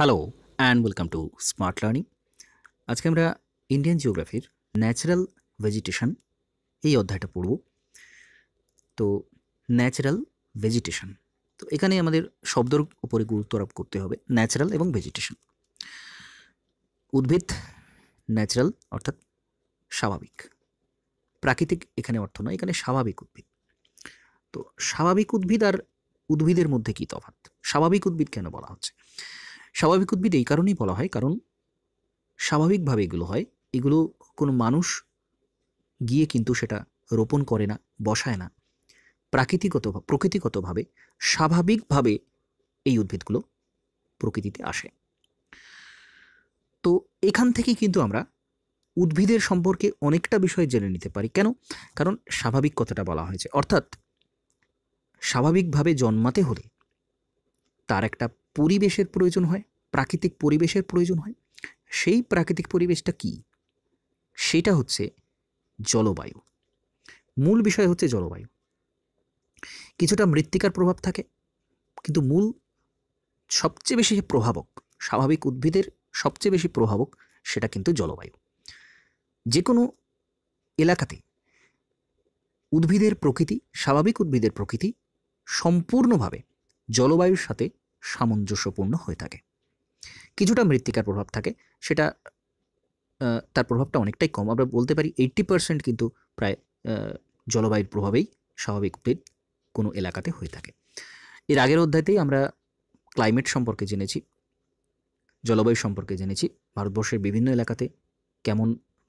Hello and welcome to smart learning আজকে আমরা Indian জিওগ্রাফির natural vegetation এই অধ্যায়টা পড়ব তো ন্যাচারাল ভেজিটেশন তো এখানে আমাদের শব্দের উপরে গুরুত্ব আরোপ করতে হবে ন্যাচারাল এবং ভেজিটেশন উদ্ভিদ ন্যাচারাল অর্থাৎ স্বাভাবিক প্রাকৃতিক এখানে অর্থ নয় এখানে স্বাভাবিক উদ্ভিদ তো স্বাভাবিক উদ্ভিদ আর উদ্ভিদের মধ্যে কী তফাৎ স্বাভাবিক উদ্ভিদ কেন বলা হচ্ছে স্বাভাবিক উদ্ভিদ এই কারণেই বলা হয় কারণ স্বাভাবিকভাবে এগুলো হয় এগুলো কোনো মানুষ গিয়ে কিন্তু সেটা রোপণ করে না বসায় না প্রাকৃতিগত প্রকৃতিগতভাবে স্বাভাবিকভাবে এই উদ্ভিদগুলো প্রকৃতিতে আসে তো এখান থেকে কিন্তু আমরা উদ্ভিদের সম্পর্কে অনেকটা বিষয় জেনে নিতে পারি কেন কারণ স্বাভাবিক কথাটা বলা হয়েছে অর্থাৎ স্বাভাবিকভাবে জন্মাতে হলে তার একটা পরিবেশের প্রয়োজন হয় প্রাকৃতিক পরিবেশের প্রয়োজন হয় সেই প্রাকৃতিক পরিবেশটা কি সেটা হচ্ছে জলবায়ু মূল বিষয় হচ্ছে জলবায়ু কিছুটা মৃত্তিকার প্রভাব থাকে কিন্তু মূল সবচেয়ে বেশি প্রভাবক স্বাভাবিক উদ্ভিদের সবচেয়ে বেশি প্রভাবক সেটা কিন্তু জলবায়ু যে কোনো এলাকাতে উদ্ভিদের প্রকৃতি স্বাভাবিক উদ্ভিদের প্রকৃতি সম্পূর্ণভাবে জলবায়ুর সাথে সামঞ্জস্যপূর্ণ হয়ে থাকে কিছুটা মৃত্তিকার প্রভাব থাকে সেটা তার প্রভাবটা অনেকটাই কম আমরা বলতে পারি এইট্টি পারসেন্ট কিন্তু প্রায় জলবায়ুর প্রভাবেই স্বাভাবিক কোনো এলাকাতে হয়ে থাকে এর আগের অধ্যায়তেই আমরা ক্লাইমেট সম্পর্কে জেনেছি জলবায়ু সম্পর্কে জেনেছি ভারতবর্ষের বিভিন্ন এলাকাতে কেমন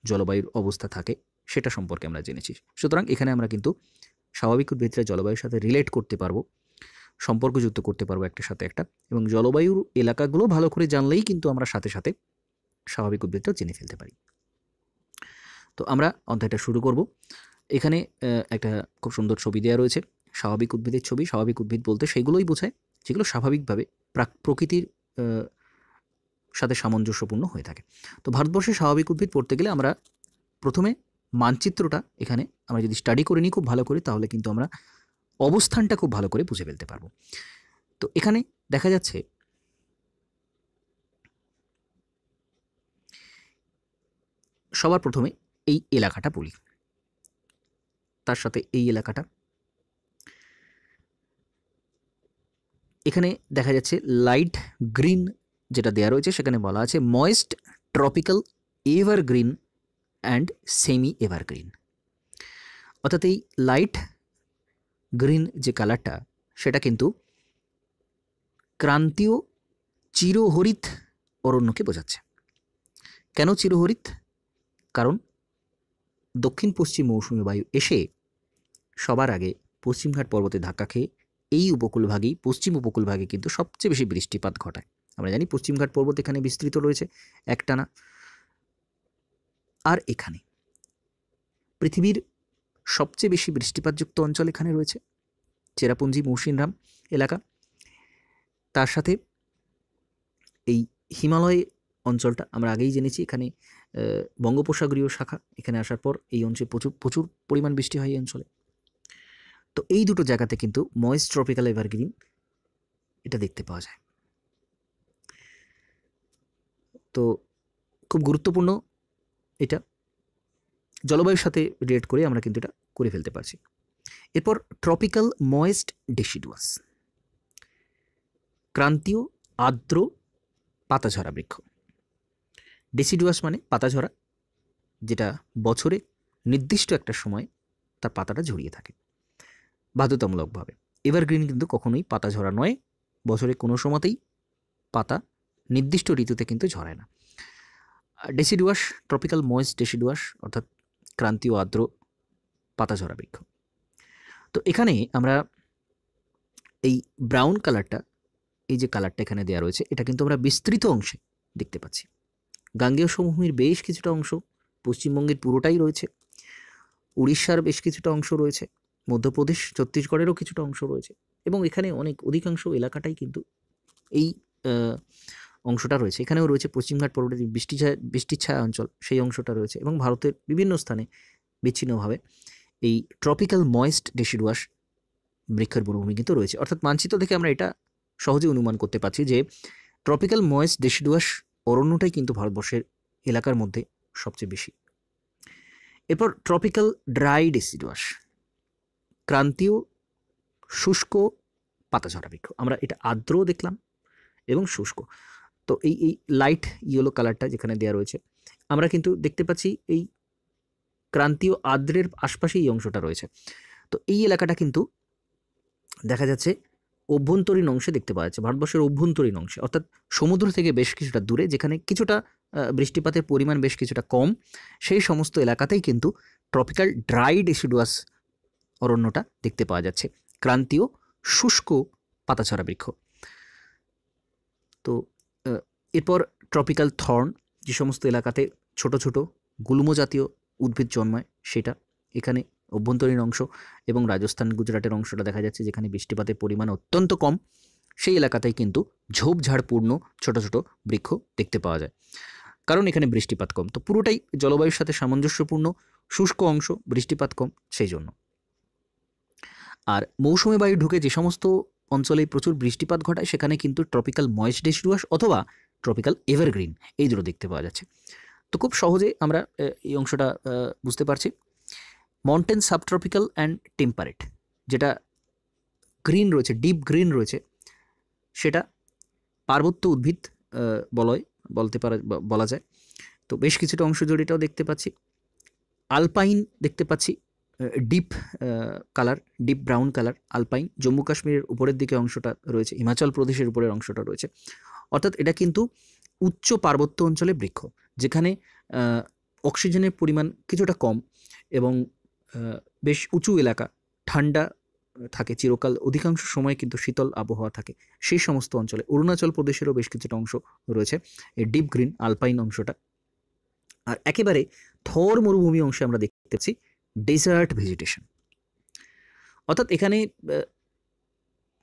জলবায়ুর অবস্থা থাকে সেটা সম্পর্কে আমরা জেনেছি সুতরাং এখানে আমরা কিন্তু স্বাভাবিক উদ্ভিদরা জলবায়ুর সাথে রিলেট করতে পারবো সম্পর্কযুক্ত করতে পারবো একটার সাথে একটা এবং জলবায়ুর এলাকাগুলো ভালো করে জানলেই কিন্তু আমরা সাথে সাথে স্বাভাবিক উদ্ভিদটাও চিনে ফেলতে পারি তো আমরা অধ্যায়টা শুরু করব এখানে একটা খুব সুন্দর ছবি দেওয়া রয়েছে স্বাভাবিক উদ্ভিদের ছবি স্বাভাবিক উদ্ভিদ বলতে সেগুলোই বোঝায় যেগুলো স্বাভাবিকভাবে প্রাক প্রকৃতির সাথে সামঞ্জস্যপূর্ণ হয়ে থাকে তো ভারতবর্ষে স্বাভাবিক উদ্ভিদ পড়তে গেলে আমরা প্রথমে মানচিত্রটা এখানে আমরা যদি স্টাডি করে নিই খুব ভালো করে তাহলে কিন্তু আমরা অবস্থানটা খুব ভালো করে বুঝে ফেলতে পারবো তো এখানে দেখা যাচ্ছে সবার প্রথমে এই এলাকাটা বলি তার সাথে এই এলাকাটা এখানে দেখা যাচ্ছে লাইট গ্রিন যেটা দেওয়া রয়েছে সেখানে বলা আছে moist tropical evergreen and semi evergreen অর্থাৎ এই লাইট গ্রিন যে কালারটা সেটা কিন্তু ক্রান্তীয় চিরহরিত অরণ্যকে বোঝাচ্ছে কেন চিরহরিত কারণ দক্ষিণ পশ্চিম মৌসুমি বায়ু এসে সবার আগে পশ্চিমঘাট পর্বতে ধাক্কা খেয়ে এই উপকূলভাগেই পশ্চিম উপকূলভাগে কিন্তু সবচেয়ে বেশি বৃষ্টিপাত ঘটায় আমরা জানি পশ্চিমঘাট পর্বত এখানে বিস্তৃত রয়েছে একটানা আর এখানে পৃথিবীর সবচেয়ে বেশি বৃষ্টিপাতযুক্ত অঞ্চল এখানে রয়েছে চেরাপুঞ্জি মৌসিনরাম এলাকা তার সাথে এই হিমালয় অঞ্চলটা আমরা আগেই জেনেছি এখানে বঙ্গোপসাগরীয় শাখা এখানে আসার পর এই অঞ্চলে প্রচুর প্রচুর পরিমাণ বৃষ্টি হয় এই অঞ্চলে তো এই দুটো জায়গাতে কিন্তু ময়েস ট্রপিক্যাল এভারগ্রিন এটা দেখতে পাওয়া যায় তো খুব গুরুত্বপূর্ণ এটা জলবায়ুর সাথে রিলেট করে আমরা কিন্তু এটা করে ফেলতে পারছি এরপর ট্রপিক্যাল ময়েস্ট ডেসিডুয়াস ক্রান্তীয় আর্দ্র পাতাঝরা বৃক্ষ ডেসিডুয়াস মানে পাতাঝরা যেটা বছরে নির্দিষ্ট একটা সময় তার পাতাটা ঝরিয়ে থাকে বাধ্যতামূলকভাবে এভারগ্রিন কিন্তু কখনোই পাতা ঝরা নয় বছরে কোনো সময়তেই পাতা নির্দিষ্ট ঋতুতে কিন্তু ঝরায় না ডেসিডুয়াস ট্রপিক্যাল ময়েস্ট ডেসিডুয়াস অর্থাৎ ক্রান্তীয় আর্দ্র পাতাঝরা বৃক্ষ তো এখানে আমরা এই ব্রাউন কালারটা এই যে কালারটা এখানে দেওয়া রয়েছে এটা কিন্তু আমরা বিস্তৃত অংশে দেখতে পাচ্ছি গাঙ্গেয় সমভূমির বেশ কিছুটা অংশ পশ্চিমবঙ্গের পুরোটাই রয়েছে উড়িষ্যার বেশ কিছুটা অংশ রয়েছে মধ্যপ্রদেশ ছত্তিশগড়েরও কিছুটা অংশ রয়েছে এবং এখানে অনেক অধিকাংশ এলাকাটাই কিন্তু এই অংশটা রয়েছে এখানেও রয়েছে পশ্চিমঘাট পর্বতের বৃষ্টি ছায়া বৃষ্টির ছায়া অঞ্চল সেই অংশটা রয়েছে এবং ভারতের বিভিন্ন স্থানে বিচ্ছিন্নভাবে এই ট্রপিক্যাল ময়েস্ট ডেসিডুয়াস বৃক্ষের বনভূমি কিন্তু রয়েছে অর্থাৎ মানচিত্র থেকে আমরা এটা সহজে অনুমান করতে পারছি যে ট্রপিক্যাল ময়েস্ট ডেসিডুয়াস অরণ্যটাই কিন্তু ভারতবর্ষের এলাকার মধ্যে সবচেয়ে বেশি এরপর ট্রপিক্যাল ড্রাই ডেসিডুয়াস ক্রান্তীয় শুষ্ক পাতাঝরা বৃক্ষ আমরা এটা আর্দ্র দেখলাম এবং শুষ্ক তো এই এই লাইট ইয়েলো কালারটা যেখানে দেওয়া রয়েছে আমরা কিন্তু দেখতে পাচ্ছি এই ক্রান্তীয় আদ্রের আশপাশে এই অংশটা রয়েছে তো এই এলাকাটা কিন্তু দেখা যাচ্ছে অভ্যন্তরীণ অংশে দেখতে পাওয়া যাচ্ছে ভারতবর্ষের অভ্যন্তরীণ অংশে অর্থাৎ সমুদ্র থেকে বেশ কিছুটা দূরে যেখানে কিছুটা বৃষ্টিপাতের পরিমাণ বেশ কিছুটা কম সেই সমস্ত এলাকাতেই কিন্তু ট্রপিক্যাল ড্রাই ডেসিডুয়াস অরণ্যটা দেখতে পাওয়া যাচ্ছে ক্রান্তীয় শুষ্ক পাতাছড়া বৃক্ষ তো এরপর ট্রপিক্যাল থর্ন যে সমস্ত এলাকাতে ছোট ছোট জাতীয় উদ্ভিদ জন্মায় সেটা এখানে অভ্যন্তরীণ অংশ এবং রাজস্থান গুজরাটের অংশটা দেখা যাচ্ছে যেখানে বৃষ্টিপাতের পরিমাণ অত্যন্ত কম সেই এলাকাতেই কিন্তু ঝোপঝাড়পূর্ণ ছোট ছোট বৃক্ষ দেখতে পাওয়া যায় কারণ এখানে বৃষ্টিপাত কম তো পুরোটাই জলবায়ুর সাথে সামঞ্জস্যপূর্ণ শুষ্ক অংশ বৃষ্টিপাত কম সেই জন্য আর মৌসুমী বায়ু ঢুকে যে সমস্ত অঞ্চলে প্রচুর বৃষ্টিপাত ঘটায় সেখানে কিন্তু ট্রপিক্যাল ময়েস্ট ডেসিডুয়াস অথবা ট্রপিক্যাল এভারগ্রিন এই দুটো দেখতে পাওয়া যাচ্ছে তো খুব সহজে আমরা এই অংশটা বুঝতে পারছি মাউন্টেন সাবট্রপিক্যাল অ্যান্ড টেম্পারেট যেটা গ্রিন রয়েছে ডিপ গ্রিন রয়েছে সেটা পার্বত্য উদ্ভিদ বলয় বলতে পারা বলা যায় তো বেশ কিছুটা অংশ এটাও দেখতে পাচ্ছি আলপাইন দেখতে পাচ্ছি deep colour deep brown colour alpine Jammu কাশ্মীরের উপরের দিকে অংশটা রয়েছে হিমাচল প্রদেশের উপরের অংশটা রয়েছে অর্থাৎ এটা কিন্তু উচ্চ পার্বত্য অঞ্চলে বৃক্ষ যেখানে অক্সিজেনের পরিমাণ কিছুটা কম এবং বেশ উঁচু এলাকা ঠান্ডা থাকে চিরকাল অধিকাংশ সময় কিন্তু শীতল আবহাওয়া থাকে সেই সমস্ত অঞ্চলে অরুণাচল প্রদেশেরও বেশ কিছুটা অংশ রয়েছে এই ডিপ গ্রিন আলপাইন অংশটা আর একেবারে থর মরুভূমি অংশে আমরা দেখতে পাচ্ছি ডেজার্ট ভেজিটেশন অর্থাৎ এখানে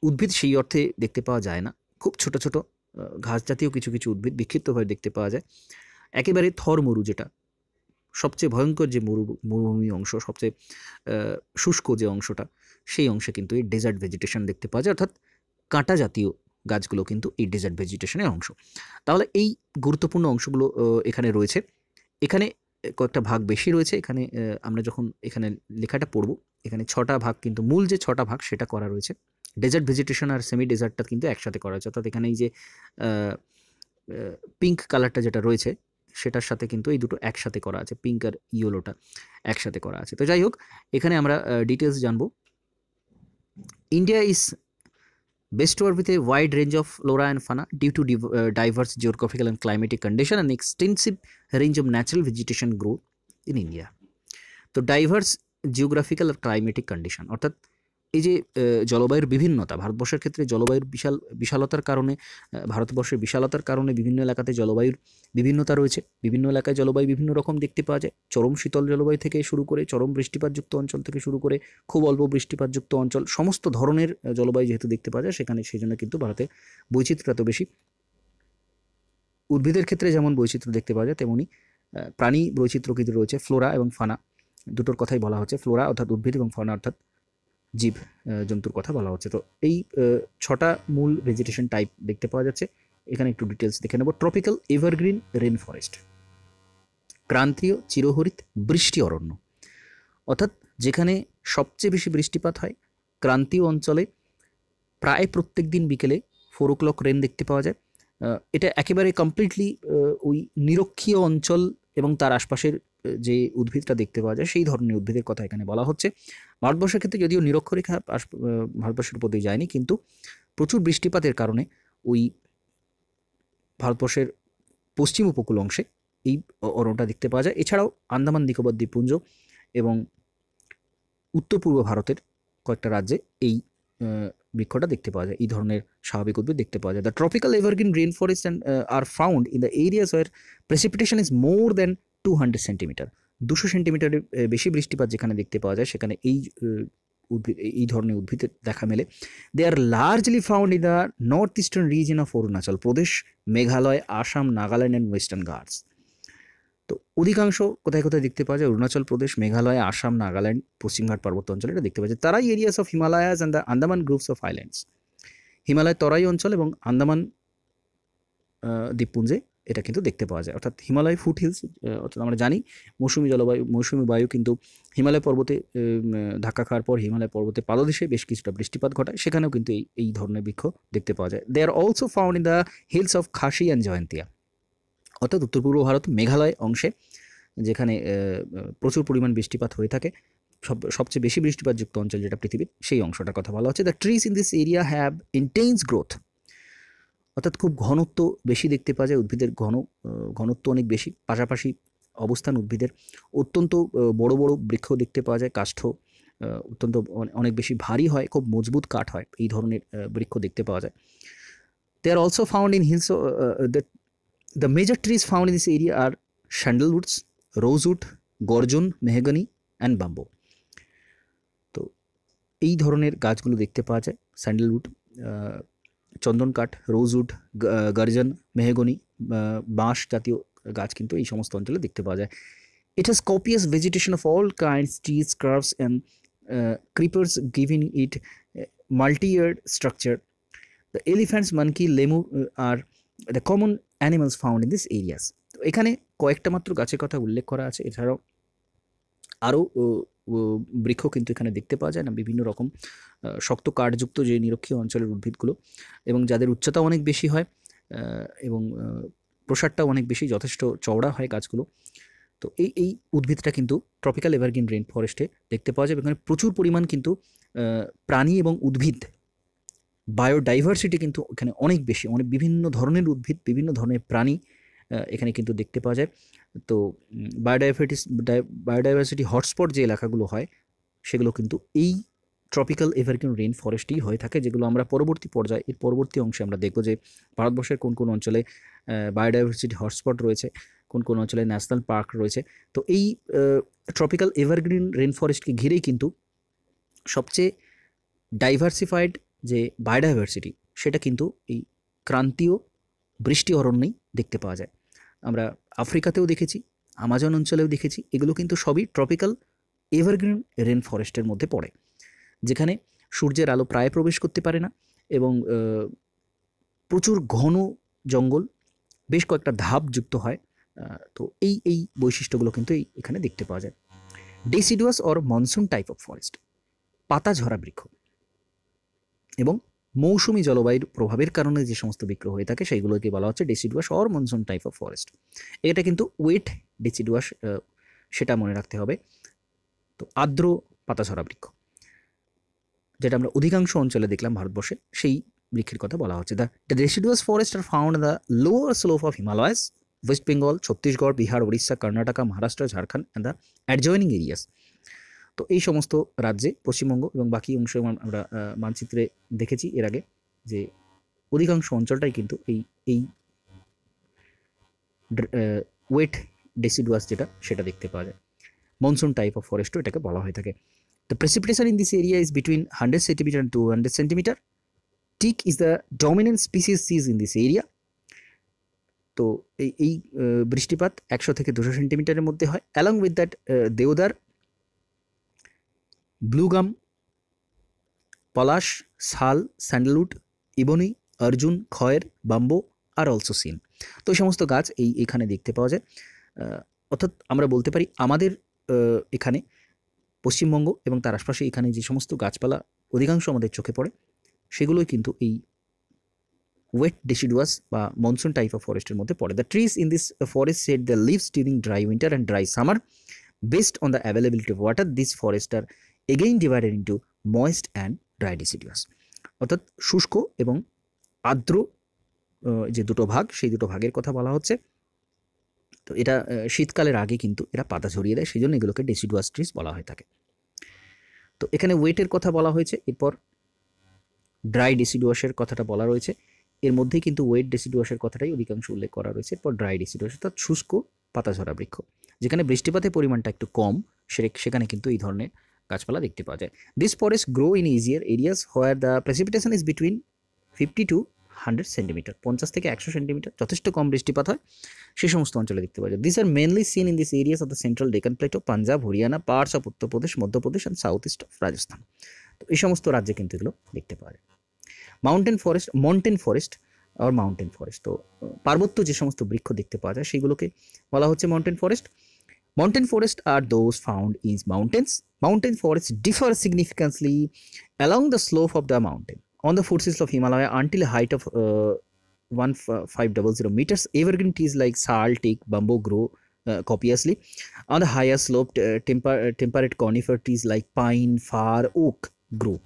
উদ্ভিদ সেই অর্থে দেখতে পাওয়া যায় না খুব ছোট ছোটো ঘাস জাতীয় কিছু কিছু উদ্ভিদ বিক্ষিপ্তভাবে দেখতে পাওয়া যায় একেবারে থর মরু যেটা সবচেয়ে ভয়ঙ্কর যে মরু মরুভূমি অংশ সবচেয়ে শুষ্ক যে অংশটা সেই অংশে কিন্তু এই ডেজার্ট ভেজিটেশন দেখতে পাওয়া যায় অর্থাৎ কাঁটা জাতীয় গাছগুলো কিন্তু এই ডেজার্ট ভেজিটেশনের অংশ তাহলে এই গুরুত্বপূর্ণ অংশগুলো এখানে রয়েছে এখানে কয়েকটা ভাগ বেশি রয়েছে এখানে আমরা যখন এখানে লেখাটা পড়ব এখানে ছটা ভাগ কিন্তু মূল যে ছটা ভাগ সেটা করা রয়েছে ডেজার্ট ভেজিটেশন আর সেমি ডেজার্টটা কিন্তু একসাথে করা হয়েছে অর্থাৎ এখানে এই যে পিঙ্ক কালারটা যেটা রয়েছে সেটার সাথে কিন্তু এই দুটো একসাথে করা আছে পিঙ্ক আর ইয়েলোটা একসাথে করা আছে তো যাই হোক এখানে আমরা ডিটেলস জানবো India is blessed where with a wide range of flora and fauna due to diverse geographical and climatic condition and extensive range of natural vegetation grow in India তো ডাইভার্স জিওগ্রাফিক্যাল আর climatic condition অর্থাৎ এই যে জলবায়ুর বিভিন্নতা ভারতবর্ষের ক্ষেত্রে জলবায়ুর বিশাল বিশালতার কারণে ভারতবর্ষের বিশালতার কারণে বিভিন্ন এলাকাতে জলবায়ুর বিভিন্নতা রয়েছে বিভিন্ন এলাকায় জলবায়ু বিভিন্ন রকম দেখতে পাওয়া যায় চরম শীতল জলবায়ু থেকে শুরু করে চরম বৃষ্টিপাতযুক্ত অঞ্চল থেকে শুরু করে খুব অল্প বৃষ্টিপাতযুক্ত অঞ্চল সমস্ত ধরনের জলবায়ু যেহেতু দেখতে পাওয়া যায় সেখানে সেই জন্য কিন্তু ভারতে বৈচিত্র্য এত বেশি উদ্ভিদের ক্ষেত্রে যেমন বৈচিত্র্য দেখতে পাওয়া যায় তেমনি প্রাণী বৈচিত্র্য কিন্তু রয়েছে ফ্লোরা এবং ফানা দুটোর কথাই বলা হচ্ছে ফ্লোরা অর্থাৎ উদ্ভিদ এবং ফানা অর্থাৎ জীব জন্তুর কথা বলা হচ্ছে তো এই ছটা মূল ভেজিটেশন টাইপ দেখতে পাওয়া যাচ্ছে এখানে একটু ডিটেলস দেখে নেব ট্রপিক্যাল এভারগ্রিন রেন ফরেস্ট ক্রান্তীয় চিরহরিত বৃষ্টি অরণ্য অর্থাৎ যেখানে সবচেয়ে বেশি বৃষ্টিপাত হয় ক্রান্তীয় অঞ্চলে প্রায় প্রত্যেক দিন বিকেলে ফোর ও ক্লক রেন দেখতে পাওয়া যায় এটা একেবারে কমপ্লিটলি ওই নিরক্ষীয় অঞ্চল এবং তার আশপাশের যে উদ্ভিদটা দেখতে পাওয়া যায় সেই ধরনের উদ্ভিদের কথা এখানে বলা হচ্ছে ভারতবর্ষের ক্ষেত্রে যদিও নিরক্ষরেখা ভারতবর্ষের উপর দিয়ে যায়নি কিন্তু প্রচুর বৃষ্টিপাতের কারণে ওই ভারতবর্ষের পশ্চিম উপকূল অংশে এই অরণ্যটা দেখতে পাওয়া যায় এছাড়াও আন্দামান নিকোবর দ্বীপপুঞ্জ এবং উত্তর পূর্ব ভারতের কয়েকটা রাজ্যে এই বৃক্ষটা দেখতে পাওয়া যায় এই ধরনের স্বাভাবিক উদ্ভিদ দেখতে পাওয়া যায় the tropical evergreen rain forest and are found in the areas where precipitation is more than two hundred centimetre দুশো সেন্টিমিটারের বেশি বৃষ্টিপাত যেখানে দেখতে পাওয়া যায় সেখানে এই উদ্ভিদ এই ধরনের উদ্ভিদের দেখা মেলে they are largely found in the north eastern region of Arunachal Pradesh Meghalaya Assam Nagaland and Western Ghats তো অধিকাংশ কোথায় কোথায় দেখতে পাওয়া যায় অরুণাচল প্রদেশ মেঘালয় আসাম নাগাল্যান্ড পশ্চিমঘাট পার্বত্য অঞ্চলে এটা দেখতে পাওয়া যায় Terai areas of Himalayas and the Andaman groups of islands Himalaya Terai অঞ্চল এবং আন্দামান দ্বীপপুঞ্জে এটা কিন্তু দেখতে পাওয়া যায় অর্থাৎ হিমালয় ফুট হিলস অর্থাৎ আমরা জানি মৌসুমি জলবায়ু মৌসুমি বায়ু কিন্তু হিমালয় পর্বতে ধাক্কা খাওয়ার পর হিমালয় পর্বতে পাদদেশে বেশ কিছুটা বৃষ্টিপাত ঘটায় সেখানেও কিন্তু এই এই ধরনের বৃক্ষ দেখতে পাওয়া যায় they are also found in the hills of Khasi and Jaintia অর্থাৎ উত্তর পূর্ব ভারত মেঘালয় অংশে যেখানে প্রচুর পরিমাণ বৃষ্টিপাত হয়ে থাকে সব সবচেয়ে বেশি বৃষ্টিপাতযুক্ত অঞ্চল যেটা পৃথিবীর সেই অংশটার কথা বলা হচ্ছে the trees in this area have intense growth অর্থাৎ খুব ঘনত্ব বেশি দেখতে পাওয়া যায় উদ্ভিদের ঘন ঘনত্ব অনেক বেশি পাশাপাশি অবস্থান উদ্ভিদের অত্যন্ত বড় বড় বৃক্ষ দেখতে পাওয়া যায় কাষ্ঠ অত্যন্ত অনেক বেশি ভারী হয় খুব মজবুত কাঠ হয় এই ধরনের বৃক্ষ দেখতে পাওয়া যায় they are also found in hills the The major trees found in this area are sandalwoods, rosewood, gorgon, mahogany and bamboo. তো এই ধরনের গাছগুলো দেখতে পাওয়া যায় স্যান্ডেলউড চন্দন কাঠ রোজউড গার্জন মেহগনি বাঁশ জাতীয় গাছ কিন্তু এই সমস্ত অঞ্চলে দেখতে পাওয়া যায় It has copious vegetation of all kinds, trees, shrubs, and uh, creepers, giving it multi-layered structure. The elephants, monkey, lemur are the common animals found in this areas তো এখানে কয়েকটা মাত্র গাছের কথা উল্লেখ করা আছে এছাড়াও আরও বৃক্ষ কিন্তু এখানে দেখতে পাওয়া যায় না বিভিন্ন রকম শক্ত কাঠযুক্ত যে নিরক্ষীয় অঞ্চলের উদ্ভিদগুলো এবং যাদের উচ্চতা অনেক বেশি হয় এবং প্রসারটাও অনেক বেশি যথেষ্ট চওড়া হয় গাছগুলো তো এই এই উদ্ভিদটা কিন্তু ট্রপিক্যাল এভারগ্রিন রেন ফরেস্টে দেখতে পাওয়া যাবে এখানে প্রচুর পরিমাণ কিন্তু প্রাণী এবং উদ্ভিদ বায়োডাইভার্সিটি কিন্তু এখানে অনেক বেশি অনেক বিভিন্ন ধরনের উদ্ভিদ বিভিন্ন ধরনের প্রাণী এখানে কিন্তু দেখতে পাওয়া যায় তো বায়োডাইভার্টিস বায়োডাইভার্সিটি হটস্পট যে এলাকাগুলো হয় সেগুলো কিন্তু এই ট্রপিক্যাল এভারগ্রিন রেন ফরেস্টই হয়ে থাকে যেগুলো আমরা পরবর্তী পর্যায়ে এর পরবর্তী অংশে আমরা দেখব যে ভারতবর্ষের কোন কোন অঞ্চলে বায়োডাইভার্সিটি হটস্পট রয়েছে কোন কোন অঞ্চলে ন্যাশনাল পার্ক রয়েছে তো এই ট্রপিক্যাল এভারগ্রিন রেন ফরেস্টকে ঘিরেই কিন্তু সবচেয়ে ডাইভার্সিফাইড যে বায়োডাইভার্সিটি সেটা কিন্তু এই ক্রান্তীয় বৃষ্টি অরণ্যেই দেখতে পাওয়া যায় আমরা আফ্রিকাতেও দেখেছি আমাজন অঞ্চলেও দেখেছি এগুলো কিন্তু সবই ট্রপিক্যাল এভারগ্রিন রেন ফরেস্টের মধ্যে পড়ে যেখানে সূর্যের আলো প্রায় প্রবেশ করতে পারে না এবং প্রচুর ঘন জঙ্গল বেশ কয়েকটা ধাপ যুক্ত হয় তো এই এই বৈশিষ্ট্যগুলো কিন্তু এই এখানে দেখতে পাওয়া যায় deciduous or monsoon type of forest পাতা ঝরা বৃক্ষ এবং মৌসুমি জলবায়ুর প্রভাবের কারণে যে সমস্ত বৃক্ষ হয়ে থাকে সেইগুলোকে বলা হচ্ছে deciduous or monsoon type of forest এটা কিন্তু ওয়েট ডেসিডুয়াস সেটা মনে রাখতে হবে তো আর্দ্র পাতাঝরা বৃক্ষ যেটা আমরা অধিকাংশ অঞ্চলে দেখলাম ভারতবর্ষে সেই বৃক্ষের কথা বলা হচ্ছে the deciduous forest are found the lower slope of Himalayas West Bengal Chhattisgarh Bihar Orissa Karnataka Maharashtra Jharkhand and the adjoining areas তো এই সমস্ত রাজ্যে পশ্চিমবঙ্গ এবং বাকি অংশ আমরা মানচিত্রে দেখেছি এর আগে যে অধিকাংশ অঞ্চলটাই কিন্তু এই এই ওয়েট ডেসিডুয়াস যেটা সেটা দেখতে পাওয়া যায় মনসুন টাইপ অফ ফরেস্টও এটাকে বলা হয়ে থাকে the precipitation in this area is between hundred centimetre to hundred centimetre teak is the dominant species sees in this area তো এই এই বৃষ্টিপাত একশো থেকে দুশো সেন্টিমিটারের মধ্যে হয় along with that deodar blue gum palash sal sandalwood ebony arjun khair bamboo are also seen তো এই সমস্ত গাছ এই এখানে দেখতে পাওয়া যায় অর্থাৎ আমরা বলতে পারি আমাদের এখানে পশ্চিমবঙ্গ এবং তার আশপাশে এখানে যে সমস্ত গাছপালা অধিকাংশ আমাদের চোখে পড়ে সেগুলোই কিন্তু এই ওয়েট ডেসিডুয়াস বা মনসুন টাইপ অফ ফরেস্টের মধ্যে পড়ে the trees in this forest shed the leaves during dry winter and dry summer based on the availability of water this forest are again divided into moist and dry deciduous অর্থাৎ শুষ্ক এবং আর্দ্র যে দুটো ভাগ সেই দুটো ভাগের কথা বলা হচ্ছে তো এটা শীতকালের আগে কিন্তু এরা পাতা ঝরিয়ে দেয় সেই জন্য এগুলোকে ডেসিডুয়াস ট্রিজ বলা হয়ে থাকে তো এখানে ওয়েটের কথা বলা হয়েছে এরপর ড্রাই ডেসিডুয়াসের কথাটা বলা রয়েছে এর মধ্যে কিন্তু ওয়েট ডেসিডুয়াসের কথাটাই অধিকাংশ উল্লেখ করা রয়েছে এরপর ড্রাই ডেসিডুয়াস অর্থাৎ শুষ্ক পাতাঝরা বৃক্ষ যেখানে বৃষ্টিপাতের পরিমাণটা একটু কম সেখানে কিন্তু এই ধরনের গাছপালা দেখতে পাওয়া যায় this forest grow in easier areas where the precipitation is between fifty to hundred centimetre পঞ্চাশ থেকে একশো সেন্টিমিটার যথেষ্ট কম বৃষ্টিপাত হয় সেই সমস্ত অঞ্চলে দেখতে পাওয়া যায় this are mainly seen in this areas of the central Deccan plate of Punjab Haryana parts of Uttar Pradesh Madhya Pradesh and south east of Rajasthan তো এই সমস্ত রাজ্যে কিন্তু এগুলো দেখতে পাওয়া যায় মাউন্টেন ফরেস্ট মাউন্টেন ফরেস্ট আর মাউন্টেন ফরেস্ট তো পার্বত্য যে সমস্ত বৃক্ষ দেখতে পাওয়া যায় সেগুলোকে বলা হচ্ছে mountain forest Mountain forests are those found in mountains. Mountain forests differ significantly along the slope of the mountain. On the foothills of Himalaya until a height of uh, 1500 meters, evergreen trees like sal, teak, bamboo grow uh, copiously. On the higher sloped uh, temper, uh, temperate conifer trees like pine, fir, oak grow.